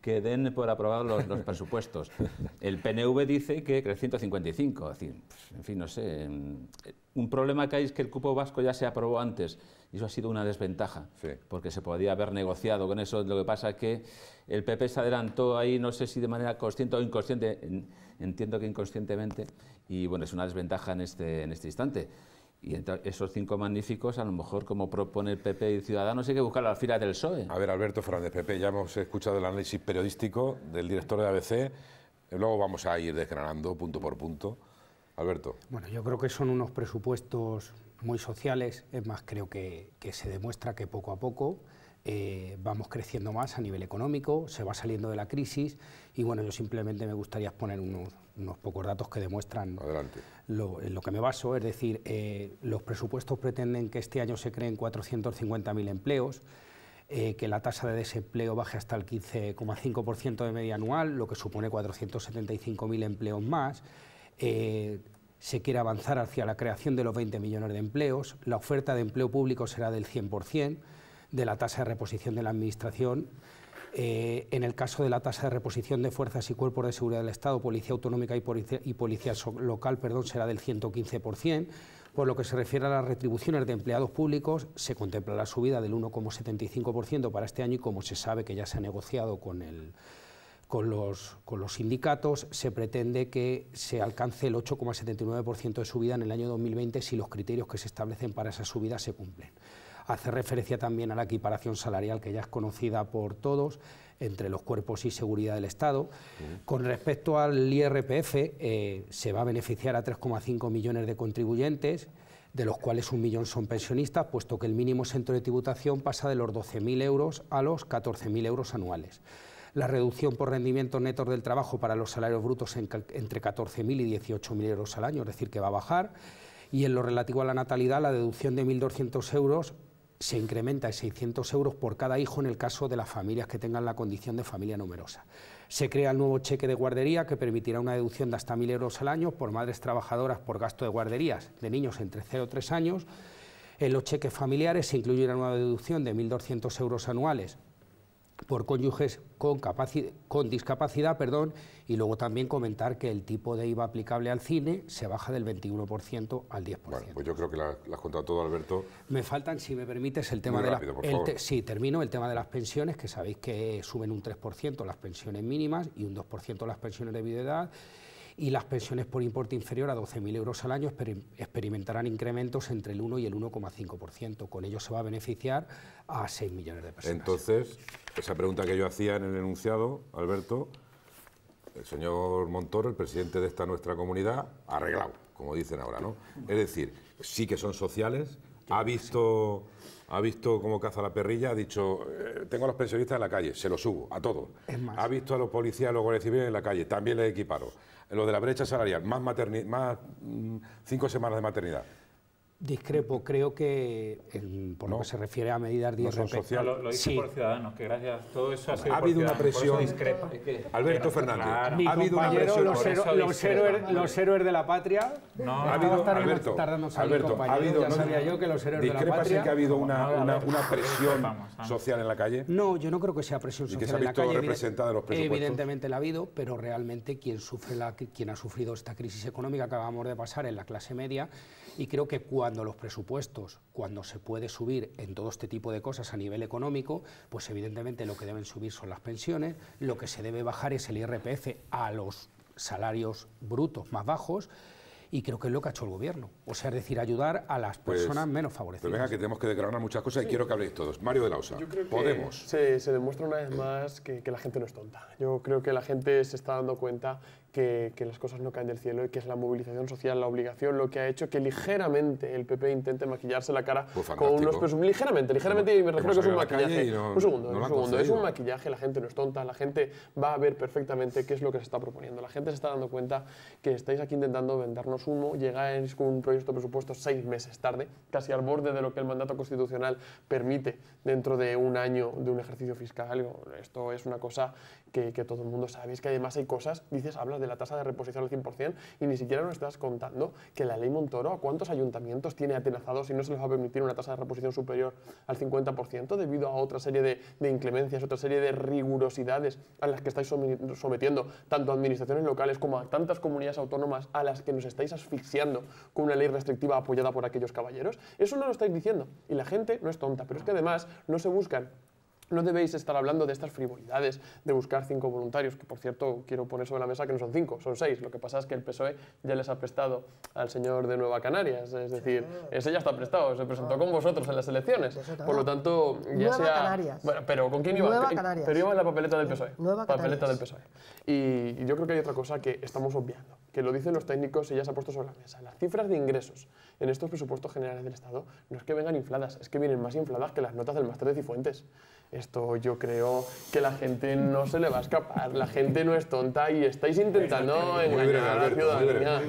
que den por aprobados los, los, presupuestos. El PNV dice que crece 155, decir, en fin, no sé. Eh, un problema que hay es que el cupo vasco ya se aprobó antes y eso ha sido una desventaja, porque se podía haber negociado con eso. Lo que pasa es que el PP se adelantó ahí, no sé si de manera consciente o inconsciente, entiendo que inconscientemente, y bueno, es una desventaja en este, en este instante. Y esos cinco magníficos, a lo mejor, como propone el PP y Ciudadanos, hay que buscar las filas del PSOE. A ver, Alberto Fernández, PP, ya hemos escuchado el análisis periodístico del director de ABC. Eh, luego vamos a ir desgranando punto por punto. Alberto. Bueno, yo creo que son unos presupuestos muy sociales. Es más, creo que, se demuestra que poco a poco eh, vamos creciendo más a nivel económico, se va saliendo de la crisis y bueno, yo simplemente me gustaría exponer unos pocos datos que demuestran Adelante lo, lo, que me baso, es decir, eh, los presupuestos pretenden que este año se creen 450.000 empleos, eh, que la tasa de desempleo baje hasta el 15,5% de media anual, lo que supone 475.000 empleos más. Eh, se quiere avanzar hacia la creación de los 20 millones de empleos, la oferta de empleo público será del 100%, de la tasa de reposición de la Administración eh, en el caso de la tasa de reposición de fuerzas y cuerpos de seguridad del Estado, Policía Autonómica y Policía, Local, perdón, será del 115%. Por lo que se refiere a las retribuciones de empleados públicos, se contempla la subida del 1,75% para este año y como se sabe que ya se ha negociado con, los, con los sindicatos, se pretende que se alcance el 8,79% de subida en el año 2020 si los criterios que se establecen para esa subida se cumplen hace referencia también a la equiparación salarial que ya es conocida por todos entre los cuerpos y seguridad del Estado. Con respecto al IRPF, eh, se va a beneficiar a 3,5 millones de contribuyentes, de los cuales un millón son pensionistas, puesto que el mínimo centro de tributación pasa de los 12.000 euros a los 14.000 euros anuales. La reducción por rendimientos netos del trabajo para los salarios brutos entre 14.000 y 18.000 euros al año, es decir, que va a bajar. Y en lo relativo a la natalidad, la deducción de 1.200 euros se incrementa de 600 euros por cada hijo en el caso de las familias que tengan la condición de familia numerosa. Se crea el nuevo cheque de guardería que permitirá una deducción de hasta 1.000 euros al año por madres trabajadoras por gasto de guarderías de niños entre 0 y 3 años. En los cheques familiares se incluirá una deducción de 1.200 euros anuales por cónyuges con, con, discapacidad perdón, y luego también comentar que el tipo de IVA aplicable al cine se baja del 21% al 10%. Bueno, pues yo creo que las has contado todo, Alberto. Me faltan, si me permites, el tema de las... sí, termino el tema de las pensiones, que sabéis que suben un 3% las pensiones mínimas y un 2% las pensiones de viudedad y las pensiones por importe inferior a 12.000 euros al año experimentarán incrementos entre el 1 y el 1,5%. Con ello se va a beneficiar a 6 millones de personas. Entonces, esa pregunta que yo hacía en el enunciado, Alberto, el señor Montoro, el presidente de esta nuestra comunidad, arreglado, como dicen ahora, ¿no? Es decir, sí que son sociales, ha visto, ha visto cómo caza la perrilla, ha dicho, eh, tengo a los pensionistas en la calle, se los subo, a todos. Ha visto a los policías, a los guardias civiles en la calle, también les equiparo. Lo de la brecha salarial, más, más mm, cinco semanas de maternidad. Discrepo, creo que por lo que se refiere a medidas de inversión Social. Lo, sí. por Ciudadanos, que gracias a todo eso ha sido. Ha habido una presión. Discrepa, Alberto Fernández. ha habido una presión. Los, héroes, los, héroes, de la patria. No, ha habido, Alberto, Alberto, ha habido, no, sabía yo que los héroes de la patria. que ha habido una, presión social en la calle? No, yo no creo que sea presión social. que se ha visto representada los Evidentemente la ha habido, pero realmente quien, sufre la, quien ha sufrido esta crisis económica que acabamos de pasar en la clase media y creo que cuando los presupuestos, cuando se puede subir en todo este tipo de cosas a nivel económico, pues evidentemente lo que deben subir son las pensiones, lo que se debe bajar es el IRPF a los salarios brutos más bajos y creo que es lo que ha hecho el gobierno. O sea, es decir, ayudar a las pues, personas menos pues favorecidas. Pero venga, que tenemos que declarar muchas cosas y quiero que habléis todos. Mario de Lausa, Yo Podemos. Se, demuestra una vez más que, que, la gente no es tonta. Yo creo que la gente se está dando cuenta que, las cosas no caen del cielo y que es la movilización social, la obligación, lo que ha hecho que ligeramente el PP intente maquillarse la cara pues con unos presupuestos Ligeramente, ligeramente, y me refiero que es un maquillaje. un segundo, un segundo. Es un maquillaje, la gente no es tonta, la gente va a ver perfectamente qué es lo que se está proponiendo. La gente se está dando cuenta que estáis aquí intentando vendernos humo, llegáis con un proyecto de presupuesto seis meses tarde, casi al borde de lo que el mandato constitucional permite dentro de un año de un ejercicio fiscal. Esto es una cosa que, todo el mundo sabe. Es que además hay cosas, dices, hablas de la tasa de reposición al 100% y ni siquiera nos estás contando que la ley Montoro a cuántos ayuntamientos tiene atenazados y no se les va a permitir una tasa de reposición superior al 50% debido a otra serie de, de inclemencias, otra serie de rigurosidades a las que estáis sometiendo tanto a administraciones locales como a tantas comunidades autónomas a las que nos estáis asfixiando con una ley restrictiva apoyada por aquellos caballeros. Eso no lo estáis diciendo y la gente no es tonta, pero es que además no se buscan no debéis estar hablando de estas frivolidades de buscar cinco voluntarios, que por cierto quiero poner sobre la mesa que no son cinco, son seis. Lo que pasa es que el PSOE ya les ha prestado al señor de Nueva Canarias, es decir, ese ya está prestado, se presentó ah. con vosotros en las elecciones. Por lo ah. tanto, ya sea... pero ¿con quién iba? Nueva Canarias. Pero iba en la papeleta del PSOE. Nueva papeleta del PSOE. y yo creo que hay otra cosa que estamos obviando que lo dicen los técnicos y ya se ha puesto sobre la mesa. Las cifras de ingresos en estos presupuestos generales del Estado no es que vengan infladas, es que vienen más infladas que las notas del máster de Cifuentes. Esto yo creo que la gente no se le va a escapar, la gente no es tonta y estáis intentando engañar a la ciudadanía.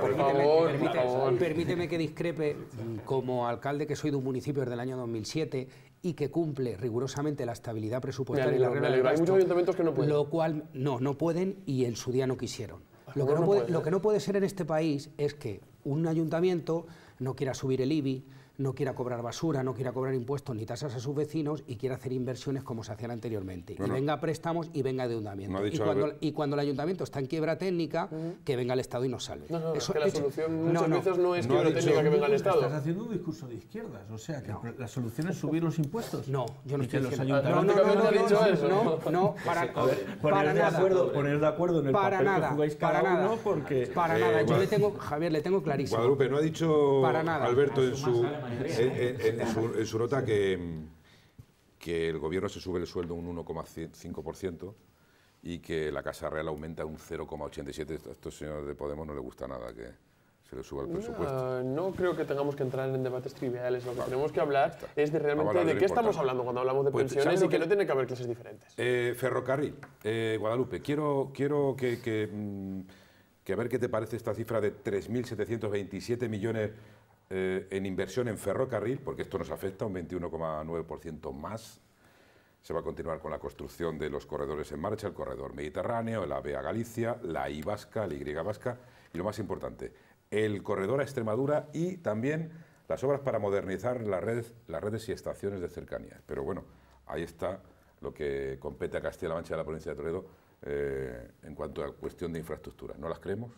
por, favor, permíteme, que discrepe mm, como alcalde que soy de un municipio desde el año 2007 y que cumple rigurosamente la estabilidad presupuestaria y la Hay muchos ayuntamientos que no pueden. Lo cual, no, no pueden y en su día no quisieron lo, que no puede, ser en este país es que un ayuntamiento no quiera subir el IBI, no quiera cobrar basura, no quiera cobrar impuestos ni tasas a sus vecinos y quiera hacer inversiones como se hacían anteriormente. que y venga a préstamos y venga endeudamiento. y, cuando, el ayuntamiento está en quiebra técnica, que venga el Estado y nos salve. No, no, es que la solución muchas veces no es quiebra técnica que venga el Estado. Estás haciendo un discurso de izquierdas, o sea, que la solución es subir los impuestos. No, yo no estoy diciendo... Los no, ah, no, no, dicho no, no, para, nada. Poner de acuerdo en el para nada, que cada para porque... Para eh, nada, yo le tengo, Javier, le tengo clarísimo. Guadalupe, no ha dicho Alberto en ah, su... Eh, eh, eh, en, su, nota que, que el gobierno se sube el sueldo un 1,5% y que la Casa Real aumenta un 0,87%. A estos señores de Podemos no le gusta nada que, se le suba el presupuesto. No, creo que tengamos que entrar en debates triviales. Lo que tenemos que hablar es de realmente de, qué estamos hablando cuando hablamos de pues, pensiones y que, no tiene que haber clases diferentes. ferrocarril, Guadalupe, quiero, quiero que, que, mm, que, a ver qué te parece esta cifra de 3.727 millones eh, en inversión en ferrocarril, porque esto nos afecta un 21,9% más. Se va a continuar con la construcción de los corredores en marcha, el corredor mediterráneo, la AVE Galicia, la I vasca, la Y vasca y lo más importante, el corredor a Extremadura y también las obras para modernizar las redes y estaciones de cercanías. Pero bueno, ahí está lo que compete a Castilla-La Mancha y a la provincia de Toledo eh, en cuanto a cuestión de infraestructura. ¿No las creemos?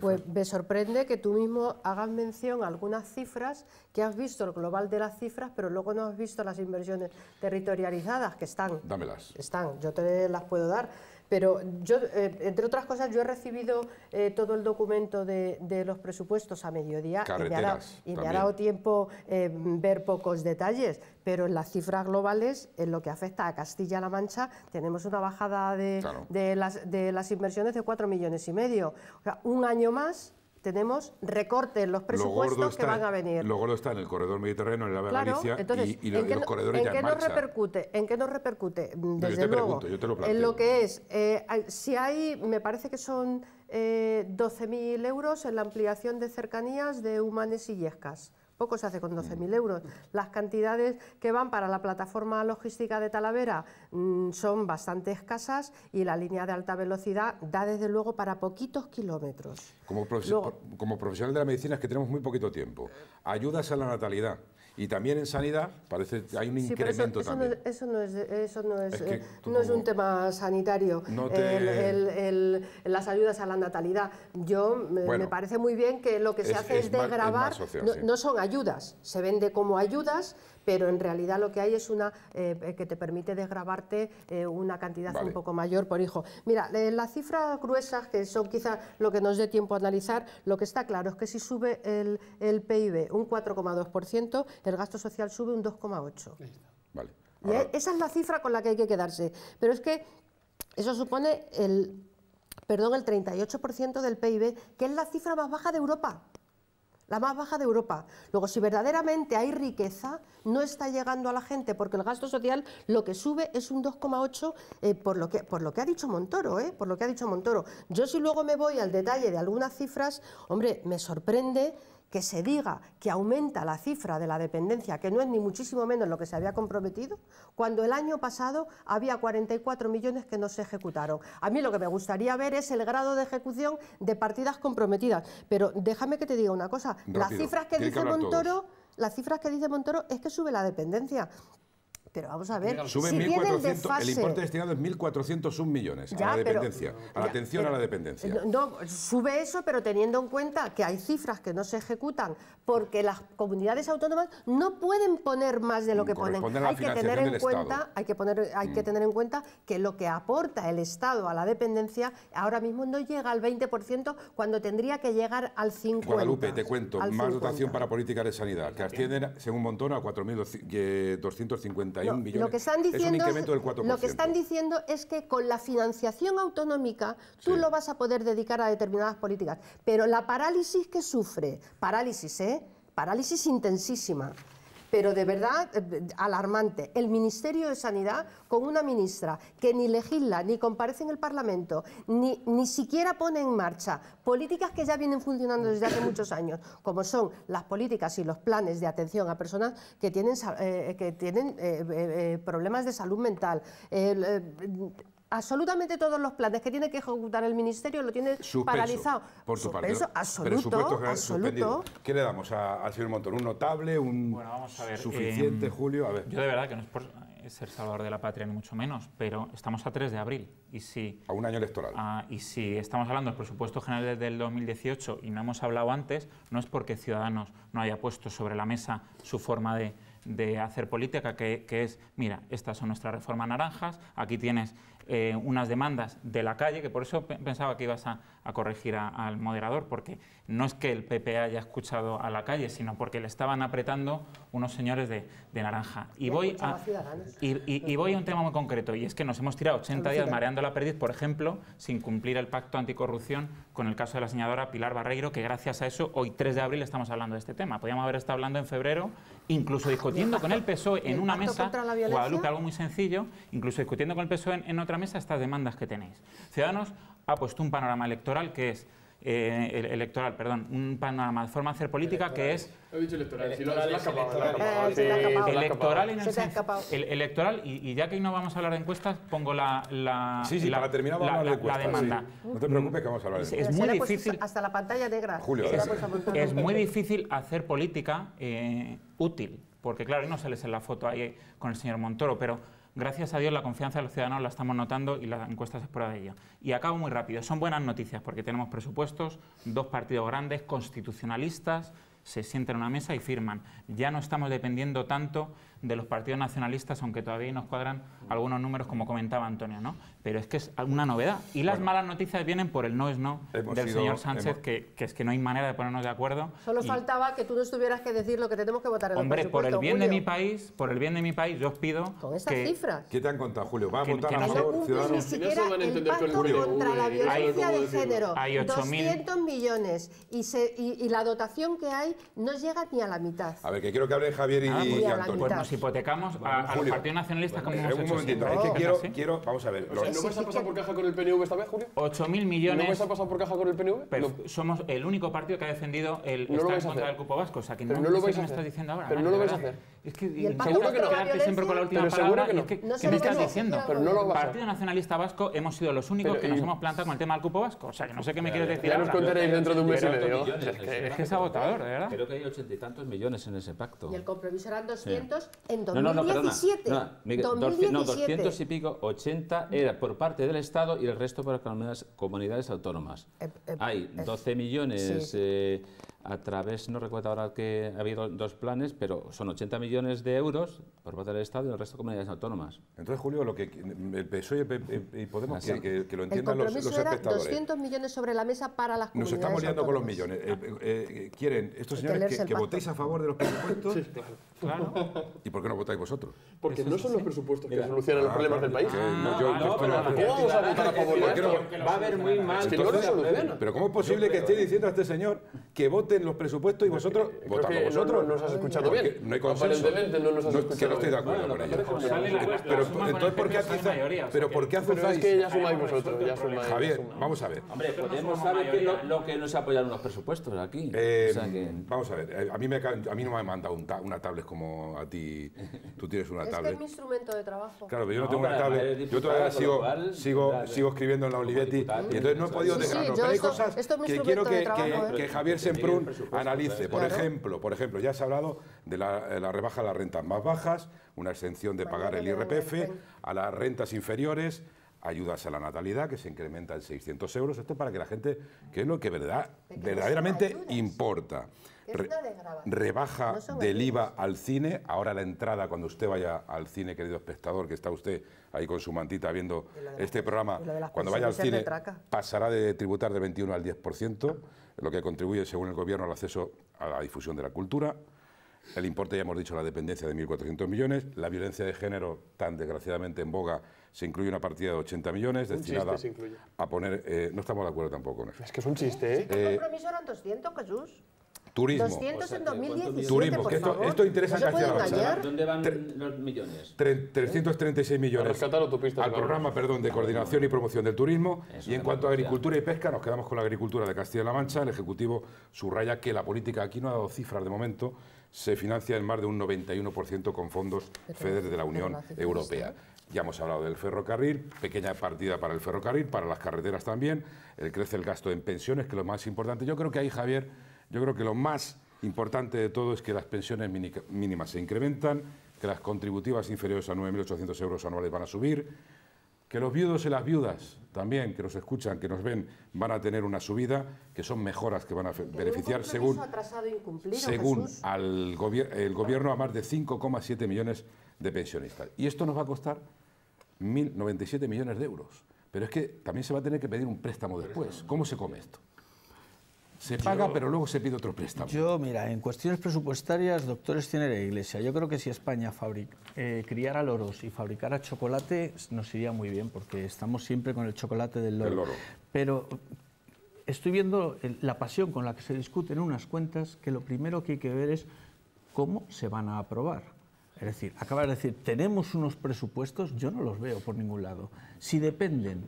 pues me sorprende que tú mismo hagas mención a algunas cifras, que has visto el global de las cifras, pero luego no has visto las inversiones territorializadas que están. Dámelas. Están, yo te las puedo dar pero yo, eh, entre otras cosas, yo he recibido eh, todo el documento de, los presupuestos a mediodía y, me ha, dado, tiempo eh, ver pocos detalles, pero en las cifras globales, en lo que afecta a Castilla-La Mancha, tenemos una bajada de, las, de las inversiones de 4 millones y medio. O sea, un año más tenemos recortes en los presupuestos que van a venir. Lo gordo está en el corredor mediterráneo, en la Valencia y, ¿en los, corredores de ya en nos repercute? ¿En qué nos repercute? Desde mm, yo te luego, pregunto, lo en lo que es, eh, si hay, me parece que son eh, 12.000 euros en la ampliación de cercanías de Humanes y Yescas. Poco se hace con 12.000 mm. euros. Las cantidades que van para la plataforma logística de Talavera mm, son bastante escasas y la línea de alta velocidad da desde luego para poquitos kilómetros. Como, como profesional de la medicina es que tenemos muy poquito tiempo. Ayudas a la natalidad. Y también en sanidad parece que hay un incremento también. No, eso no es, eso no es, no es un tema sanitario. El, el, las ayudas a la natalidad. Yo eh, me parece muy bien que lo que se hace es, de grabar no, son ayudas, se vende como ayudas pero en realidad lo que hay es una eh, que te permite desgrabarte eh, una cantidad un poco mayor por hijo. Mira, eh, las cifras gruesas, que son quizá lo que nos dé tiempo a analizar, lo que está claro es que si sube el, PIB un 4,2%, el gasto social sube un 2,8%. Vale. E, esa es la cifra con la que hay que quedarse. Pero es que eso supone el perdón, el 38% del PIB, que es la cifra más baja de Europa la más baja de Europa. Luego, si verdaderamente hay riqueza, no está llegando a la gente, porque el gasto social lo que sube es un 2,8 eh, por, lo que, por lo que ha dicho Montoro, eh, por lo que ha dicho Montoro. Yo si luego me voy al detalle de algunas cifras, hombre, me sorprende que se diga que aumenta la cifra de la dependencia, que no es ni muchísimo menos lo que se había comprometido, cuando el año pasado había 44 millones que no se ejecutaron. A mí lo que me gustaría ver es el grado de ejecución de partidas comprometidas. Pero déjame que te diga una cosa, las cifras que dice Montoro... Las cifras que dice Montoro es que sube la dependencia, pero vamos a ver. Sube el, importe destinado es 1.401 millones a la dependencia, a la atención a la dependencia. Eh, no, sube eso, pero teniendo en cuenta que hay cifras que no se ejecutan porque las comunidades autónomas no pueden poner más de lo que ponen. Hay que tener en cuenta, hay que poner, hay que mm. tener en cuenta que lo que aporta el Estado a la dependencia ahora mismo no llega al 20% cuando tendría que llegar al 50. Guadalupe, te cuento, más dotación para políticas de sanidad que ascienden según Montón a 4.250 lo que están diciendo es, Lo que están diciendo es que con la financiación autonómica tú lo vas a poder dedicar a determinadas políticas. Pero la parálisis que sufre, parálisis, ¿eh? Parálisis intensísima pero de verdad eh, alarmante. El Ministerio de Sanidad con una ministra que ni legisla, ni comparece en el Parlamento, ni, ni siquiera pone en marcha políticas que ya vienen funcionando desde hace muchos años, como son las políticas y los planes de atención a personas que tienen, eh, que tienen eh, problemas de salud mental absolutamente todos los planes que tiene que ejecutar el ministerio lo tiene paralizado. Por su parte. Absoluto, absoluto. ¿Qué le damos al señor Montón? ¿Un notable? ¿Un suficiente, eh, Julio? A ver. Yo de verdad que no es por ser salvador de la patria, ni mucho menos, pero estamos a 3 de abril. y si A un año electoral. Ah, y si estamos hablando del presupuesto general del 2018 y no hemos hablado antes, no es porque Ciudadanos no haya puesto sobre la mesa su forma de, hacer política, que, que es, mira, estas son nuestras reformas naranjas, aquí tienes eh, unas demandas de la calle, que por eso pensaba que ibas a, a corregir al moderador, porque no es que el PP haya escuchado a la calle, sino porque le estaban apretando unos señores de, naranja. Y voy, a, y, voy a un tema muy concreto, y es que nos hemos tirado 80 días mareando la perdiz, por ejemplo, sin cumplir el pacto anticorrupción con el caso de la señadora Pilar Barreiro, que gracias a eso hoy 3 de abril estamos hablando de este tema. Podríamos haber estado hablando en febrero, incluso discutiendo con el PSOE en una mesa, Guadalupe, algo muy sencillo, incluso discutiendo con el PSOE en, en otra mesa estas demandas que tenéis. Ciudadanos ha puesto un panorama electoral que es eh, el, electoral, perdón, un panorama de forma de hacer política que es... He dicho electoral, electoral. en el se el, electoral, y, y, ya que no vamos a hablar de encuestas, pongo la... la sí, sí, la, la, demanda. No te preocupes que vamos a hablar de encuestas. Es, muy difícil... Hasta la pantalla negra. Julio, es, muy difícil hacer política eh, útil, porque claro, no sales en la foto ahí con el señor Montoro, pero Gracias a Dios la confianza de los ciudadanos la estamos notando y la encuesta es prueba de ello. Y acabo muy rápido. Son buenas noticias porque tenemos presupuestos, dos partidos grandes, constitucionalistas, se sienten en una mesa y firman. Ya no estamos dependiendo tanto de los partidos nacionalistas, aunque todavía nos cuadran algunos números, como comentaba Antonio. ¿no? pero es que es una novedad. Y las malas noticias vienen por el no es no del señor Sánchez, que, que, es que no hay manera de ponernos de acuerdo. Solo faltaba que tú nos tuvieras que decir lo que tenemos que votar en Hombre, por el bien de mi país, por el bien de mi país, yo os pido. Con esas que... cifras. ¿Qué te han contado, Julio? vamos a votar a favor, ciudadanos? Ni siquiera el pacto Julio. contra la violencia hay, de género. Hay millones. Y, se, y, la dotación que hay no llega ni a la mitad. A ver, que quiero que hable Javier y, Antonio. Pues nos hipotecamos al Partido Nacionalista como hemos un es que quiero, quiero, vamos a ver, ¿No vais a pasar por caja con el PNV esta vez, Julio? 8.000 millones. ¿No vais a pasar por caja con el PNV? Pero somos el único partido que ha defendido el no en contra el cupo vasco. O sea, que pero no, lo vais a hacer. Diciendo ahora, pero no lo vais a hacer. Es que seguro que no. quedarte siempre con la última palabra. que ¿Qué me estás diciendo? Pero no lo vas a Partido Nacionalista Vasco hemos sido los únicos que nos hemos plantado con el tema del cupo vasco. O sea, que no sé qué me quieres decir Ya nos contaréis dentro de un mes y medio. Es que es agotador, de verdad. Creo que hay ochenta y tantos millones en ese pacto. Y el compromiso eran 200 en 2017. No, no, no, 2017. No, 200 y pico, 80 era por parte del Estado y el resto por las comunidades, autónomas. Eh, eh, Hay 12 eh, millones a través, no recuerdo ahora que ha habido dos planes, pero son 80 millones de euros por parte del Estado y el resto de comunidades autónomas. Entonces, Julio, lo que el PSOE y Podemos que, que, que, lo entiendan el los, los era 200 millones sobre la mesa para las comunidades Nos estamos liando con los millones. Eh, eh, eh, quieren estos señores que, que, votéis a favor de los presupuestos. sí, claro. claro. ¿Y por qué no votáis vosotros? Porque no son los presupuestos que solucionan los ah, problemas del país. No, yo, ah, a votar a favor? Va a haber muy mal. Pero ¿cómo es posible que esté diciendo a este señor que vote los presupuestos y vosotros eh, votando vosotros. No nos has escuchado bien. No hay consenso. no Que no estoy de acuerdo con ello. Pero entonces, ¿por qué Pero ¿por qué Es que ya sumáis vosotros. Javier, vamos a ver. Hombre, podemos saber lo que no se apoyaron los presupuestos aquí. Eh, vamos a ver. Eh, a mí no me han mandado una tablet como a ti. Tú tienes una tablet. Es mi instrumento de trabajo. Claro, yo no tengo una tablet. Yo todavía sigo escribiendo en la Olivetti y entonces no he podido dejarlo. Pero hay cosas que quiero que Javier Semprún analice, por ejemplo, por ejemplo, ya se ha hablado de eh, la, rebaja de las rentas más bajas, una exención de pagar el IRPF, a las rentas inferiores, ayudas a la natalidad que se incrementa en 600 euros. Esto para que la gente, que es lo que verdaderamente importa. rebaja del IVA al cine. Ahora la entrada, cuando usted vaya al cine, querido espectador, que está usted ahí con su mantita viendo este programa, cuando vaya al cine, pasará de tributar de 21 al 10% lo que contribuye, según el Gobierno, al acceso a la difusión de la cultura. El importe, ya hemos dicho, la dependencia de 1.400 millones. La violencia de género, tan desgraciadamente en boga, se incluye una partida de 80 millones destinada a poner... Eh, no estamos de acuerdo tampoco con eso. Es que es un chiste, ¿eh? El ¿Este compromiso eran 200, Jesús. Turismo. en Turismo, esto, interesa a Castilla ¿Dónde van los millones? 336 millones. Al programa, perdón, de coordinación y promoción del turismo. y en cuanto a agricultura y pesca, nos quedamos con la agricultura de Castilla-La Mancha. El Ejecutivo subraya que la política aquí no ha dado cifras de momento, se financia en más de un 91% con fondos FEDER de la Unión Europea. ¿eh? Ya hemos hablado del ferrocarril, pequeña partida para el ferrocarril, para las carreteras también, crece el gasto en pensiones, que es lo más importante. Yo creo que ahí, Javier, yo creo que lo más importante de todo es que las pensiones mínimas se incrementan, que las contributivas inferiores a 9.800 euros anuales van a subir, que los viudos y las viudas también que nos escuchan, que nos ven, van a tener una subida, que son mejoras que van a beneficiar según, al el gobierno a más de 5,7 millones de pensionistas. Y esto nos va a costar 1.097 millones de euros. Pero es que también se va a tener que pedir un préstamo después. ¿Cómo se come esto? Se paga, pero luego se pide otro préstamo. Yo, mira, en cuestiones presupuestarias, doctores tiene la iglesia. Yo creo que si España eh, criara loros y fabricara chocolate, nos iría muy bien, porque estamos siempre con el chocolate del loro. loro. Pero estoy viendo la pasión con la que se discuten unas cuentas, que lo primero que hay que ver es cómo se van a aprobar. Es decir, acaba de decir, tenemos unos presupuestos, yo no los veo por ningún lado. Si dependen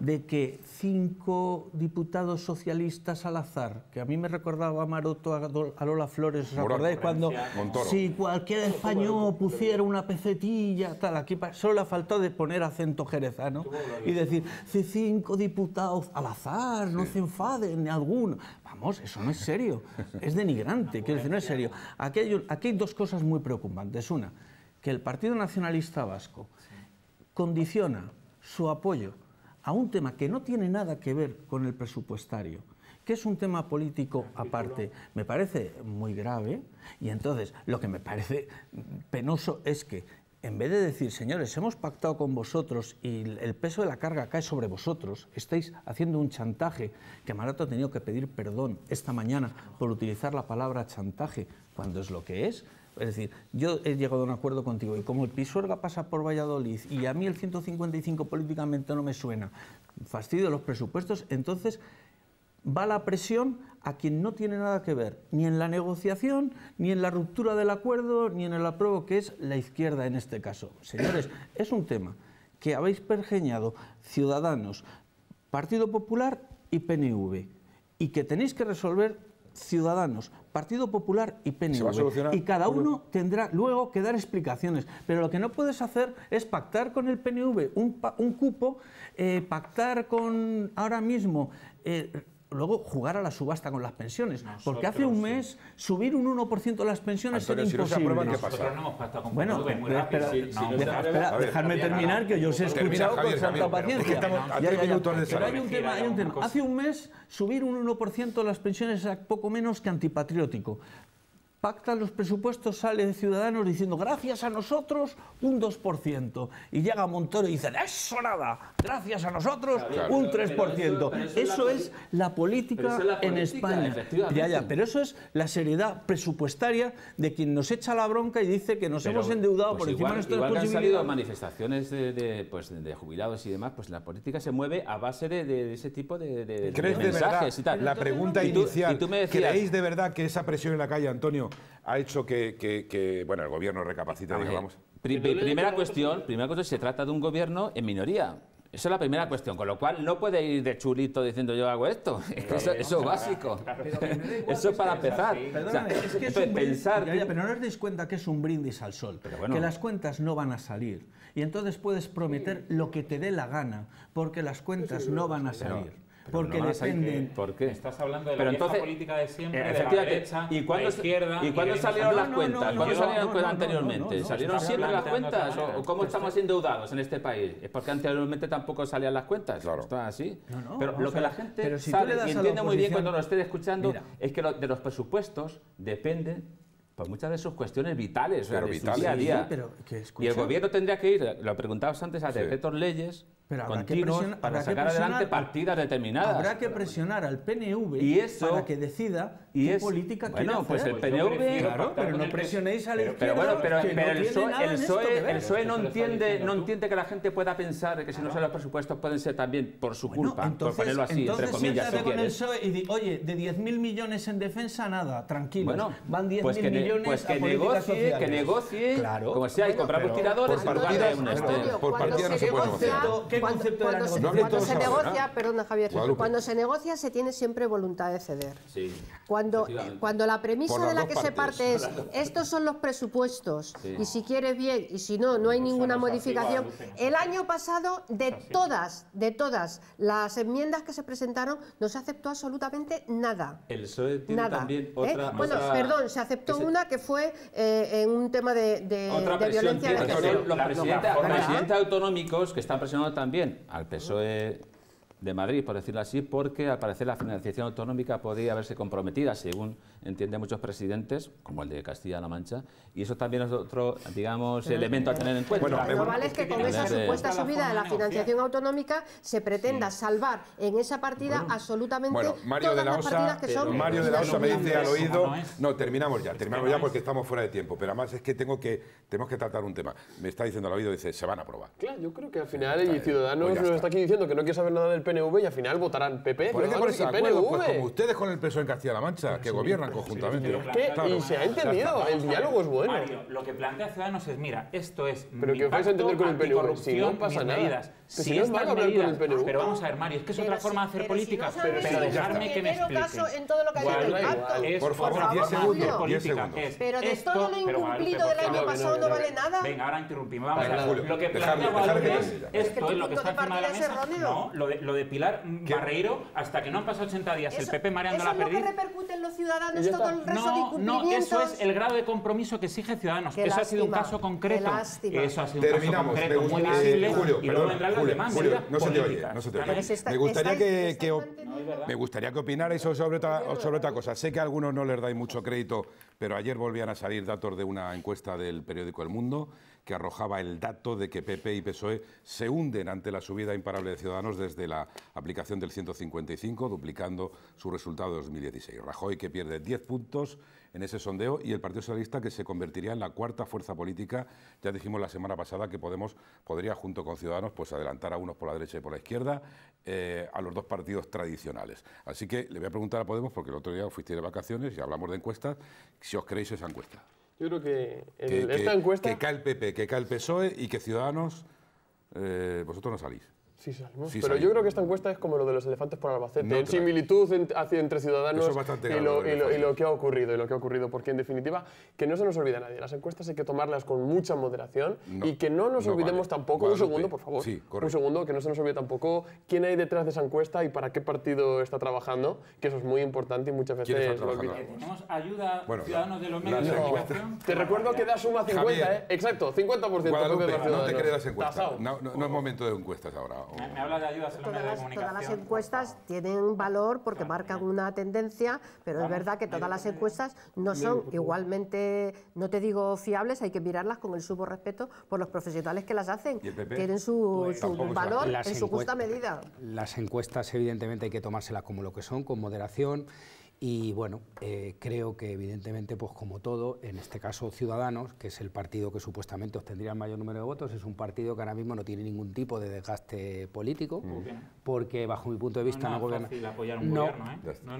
de que cinco diputados socialistas al azar, que a mí me recordaba a Maroto, a Lola Flores, ¿os acordáis cuando si cualquier español pusiera una pecetilla, tal, aquí solo le ha faltado de poner acento jerezano y decir, si cinco diputados al azar, no se enfaden, ni alguno vamos, eso no es serio, es denigrante, quiero decir, no es serio. Aquí hay, aquí hay dos cosas muy preocupantes. Una, que el Partido Nacionalista Vasco condiciona su apoyo a un tema que no tiene nada que ver con el presupuestario, que es un tema político aparte, me parece muy grave y entonces lo que me parece penoso es que en vez de decir, señores, hemos pactado con vosotros y el peso de la carga cae sobre vosotros, estáis haciendo un chantaje, que Marato ha tenido que pedir perdón esta mañana por utilizar la palabra chantaje, cuando es lo que es. Es decir, yo he llegado a un acuerdo contigo y como el Pisuerga pasa por Valladolid y a mí el 155 políticamente no me suena, fastidio los presupuestos, entonces va la presión a quien no tiene nada que ver, ni en la negociación, ni en la ruptura del acuerdo, ni en el apruebo, que es la izquierda en este caso. Señores, es un tema que habéis pergeñado Ciudadanos, Partido Popular y PNV, y que tenéis que resolver Ciudadanos, Partido Popular y PNV. Y cada uno tendrá luego que dar explicaciones. Pero lo que no puedes hacer es pactar con el PNV un, cupo, eh, pactar con ahora mismo... Eh, luego jugar a la subasta con las pensiones. porque hace un mes subir un 1% las pensiones era imposible. bueno, espera, si, terminar, que yo os he escuchado con tanta paciencia. ...hay un tema... Hace un mes subir un 1% las pensiones era poco menos que antipatriótico pacta los presupuestos, sale de Ciudadanos diciendo, gracias a nosotros, un 2%. Y llega Montoro y dice, eso nada, gracias a nosotros, un 3%. eso, es, la, política en España. pero eso es la seriedad presupuestaria de quien nos echa la bronca y dice que nos hemos endeudado pues por encima de nuestras posibilidades. manifestaciones de, pues, de, jubilados y demás, pues la política se mueve a base de, ese tipo de, mensajes verdad, La pregunta inicial, ¿creéis de verdad que esa presión en la calle, Antonio, ha hecho que, bueno, el gobierno recapacite, digamos. primera cuestión, primera se trata de un gobierno en minoría. Esa es la primera cuestión, con lo cual no puede ir de chulito diciendo yo hago esto. eso, es básico. Eso es para empezar. pensar. pero no os dais cuenta que es un brindis al sol, que las cuentas no van a salir. Y entonces puedes prometer lo que te dé la gana, porque las cuentas no van a salir porque dependen. ¿Por qué? Estás hablando de la vieja política de siempre, de la derecha, ¿y cuándo, la izquierda... ¿Y cuándo salieron las cuentas? ¿Cuándo salieron anteriormente? ¿Salieron siempre las cuentas? ¿O cómo estamos endeudados en este país? Es porque anteriormente tampoco salían las cuentas. Claro. ¿está así. No, no, pero lo que la gente sabe y entiende muy bien cuando nos estén escuchando es que de los presupuestos dependen pues muchas de sus cuestiones vitales, o de su día a día. y el gobierno tendría que ir, lo preguntabas antes, a decretos sí. leyes pero habrá que presionar, para habrá sacar adelante partidas determinadas. Habrá que presionar al PNV para que decida y es, política bueno, pues el PNV... pero no presionéis a la Pero, bueno, pero, el, PSOE, el, PSOE, no, entiende, no entiende que la gente pueda pensar que si no son los presupuestos pueden ser también por su culpa, por ponerlo así, entre comillas, con el PSOE y oye, de 10.000 millones en defensa, nada, tranquilo. van 10.000 pues millones pues que a negocie, que negocie, claro. como sea, y compramos tiradores en lugar de un estén. Por ¿Qué concepto de la negociación? Cuando se negocia, perdona Javier, cuando se negocia se tiene siempre voluntad de ceder. Eh, cuando, la premisa de la que se parte es estos son los presupuestos y si quieres bien y si no, no hay ninguna modificación. El año pasado de todas, de todas las enmiendas que se presentaron no se aceptó absolutamente nada. El PSOE tiene también ¿eh? otra... Bueno, perdón, se aceptó una que fue eh, en un tema de, violencia. De los, los presidentes autonómicos que están presionando también al PSOE de Madrid, por decirlo así, porque al parecer la financiación autonómica podría haberse comprometida, según entiende muchos presidentes, como el de Castilla-La Mancha, y eso también es otro, digamos, elemento a tener en cuenta. Bueno, lo normal eh, es que con esa supuesta subida de la financiación autonómica se pretenda salvar en esa partida absolutamente Mario todas de la las partidas que eh, son... Mario de la me dice al oído... No, terminamos ya, terminamos ya porque estamos fuera de tiempo. Pero además es que tengo que tenemos que tratar un tema. Me está diciendo al oído, dice, se van a aprobar. Claro, yo creo que al eh, final el ciudadano pues está aquí diciendo que no quiere saber nada del PNV y al final votarán PP, por eso, PNV. Pues, como ustedes con el PSOE en Castilla-La Mancha, que gobiernan conjuntamente. ¿Qué? Y se ha entendido, el diálogo es bueno. Mario, lo que plantea Ciudadanos es, mira, esto es pero que vais a entender con el PNV, si no pasa nada. Medidas si si no estas pero vamos a ver, Mario, es que es otra forma de hacer política. pero, pero dejarme que me explique. en todo lo que ha hay el es, por favor, 10 segundos. pero de todo lo incumplido del año pasado no vale nada. Venga, ahora interrumpimos. Vamos a ver. Lo que plantea esto es lo que está encima de la mesa. No, lo de Pilar Barreiro, hasta que no han pasado 80 días, el PP mareando la perdiz. Eso es lo que repercute en los ciudadanos todo el resto de No, eso es el grado de compromiso que exige Ciudadanos. Eso ha sido un caso concreto. Eso ha sido un caso concreto, muy visible. Y luego vendrá no se te oye, no me, gustaría que, me gustaría que opinarais sobre sobre otra cosa. Sé que a algunos no les dais mucho crédito, pero ayer volvían a salir datos de una encuesta del periódico El Mundo que arrojaba el dato de que PP y PSOE se hunden ante la subida imparable de Ciudadanos desde la aplicación del 155, duplicando su resultado de 2016. Rajoy que pierde 10 puntos en ese sondeo y el Partido Socialista que se convertiría en la cuarta fuerza política. Ya dijimos la semana pasada que Podemos podría, junto con Ciudadanos, pues adelantar a unos por la derecha y por la izquierda, eh, a los dos partidos tradicionales. Así que le voy a preguntar a Podemos, porque el otro día fuiste de vacaciones y hablamos de encuestas, si os creéis esa encuesta. Yo creo que, esta encuesta... Que cae el PP, que cae el PSOE y que Ciudadanos, eh, vosotros no salís. Sí, pero yo creo que esta encuesta es como lo de los elefantes por Albacete, en similitud hacia, entre ciudadanos y, lo, que ha ocurrido, y lo que ha ocurrido, porque en definitiva, que no se nos olvide nadie, las encuestas hay que tomarlas con mucha moderación y que no nos olvidemos tampoco, un segundo por favor, un segundo, que no se nos olvide tampoco quién hay detrás de esa encuesta y para qué partido está trabajando, que eso es muy importante y muchas veces lo olvidamos. Eh, tenemos ayuda ciudadanos de los medios de Te recuerdo que da suma 50, ¿eh? Exacto, 50% de No te no es momento de encuestas ahora. Todas las encuestas tienen valor porque marcan una tendencia, pero es verdad que todas las encuestas no son igualmente, no te digo fiables, hay que mirarlas con el sumo respeto por los profesionales que las hacen. Tienen su, pues su valor en su justa medida. Las encuestas, evidentemente, hay que tomárselas como lo que son, con moderación. Y bueno, eh, creo que evidentemente, pues como todo, en este caso Ciudadanos, que es el partido que supuestamente obtendría el mayor número de votos, es un partido que ahora mismo no tiene ningún tipo de desgaste político, porque bajo mi punto de vista no, gobierna. No, ¿eh? no,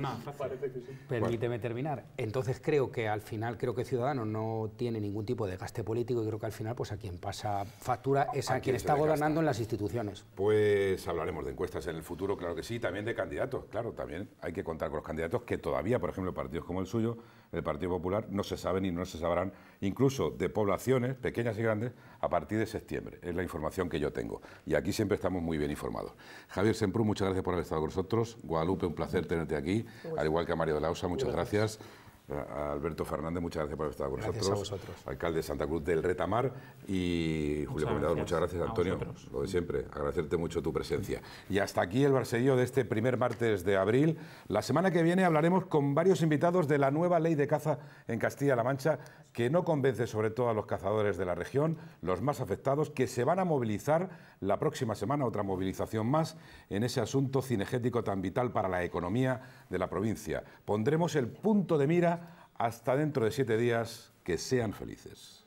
Permíteme terminar. Entonces creo que al final, creo que Ciudadanos no tiene ningún tipo de desgaste político y creo que al final, pues a quien pasa factura es a, quien está gobernando en las instituciones. Pues hablaremos de encuestas en el futuro, claro que sí, también de candidatos, claro, también hay que contar con los candidatos que todavía todavía, por ejemplo, partidos como el suyo, el Partido Popular, no se saben y no se sabrán incluso de poblaciones pequeñas y grandes a partir de septiembre. Es la información que yo tengo. Y aquí siempre estamos muy bien informados. Javier Semprú, muchas gracias por haber estado con nosotros. Guadalupe, un placer tenerte aquí, al igual que a Mario de Lausa, muchas gracias. Alberto Fernández, muchas gracias por estar con nosotros. Alcalde de Santa Cruz del Retamar y Julio Comendador, muchas gracias, Antonio. Lo de siempre, agradecerte mucho tu presencia. Y hasta aquí el Barcelillo de este primer martes de abril. La semana que viene hablaremos con varios invitados de la nueva ley de caza en Castilla-La Mancha, que no convence sobre todo a los cazadores de la región, los más afectados, que se van a movilizar la próxima semana, otra movilización más, en ese asunto cinegético tan vital para la economía de la provincia. Pondremos el punto de mira hasta dentro de siete días, que sean felices.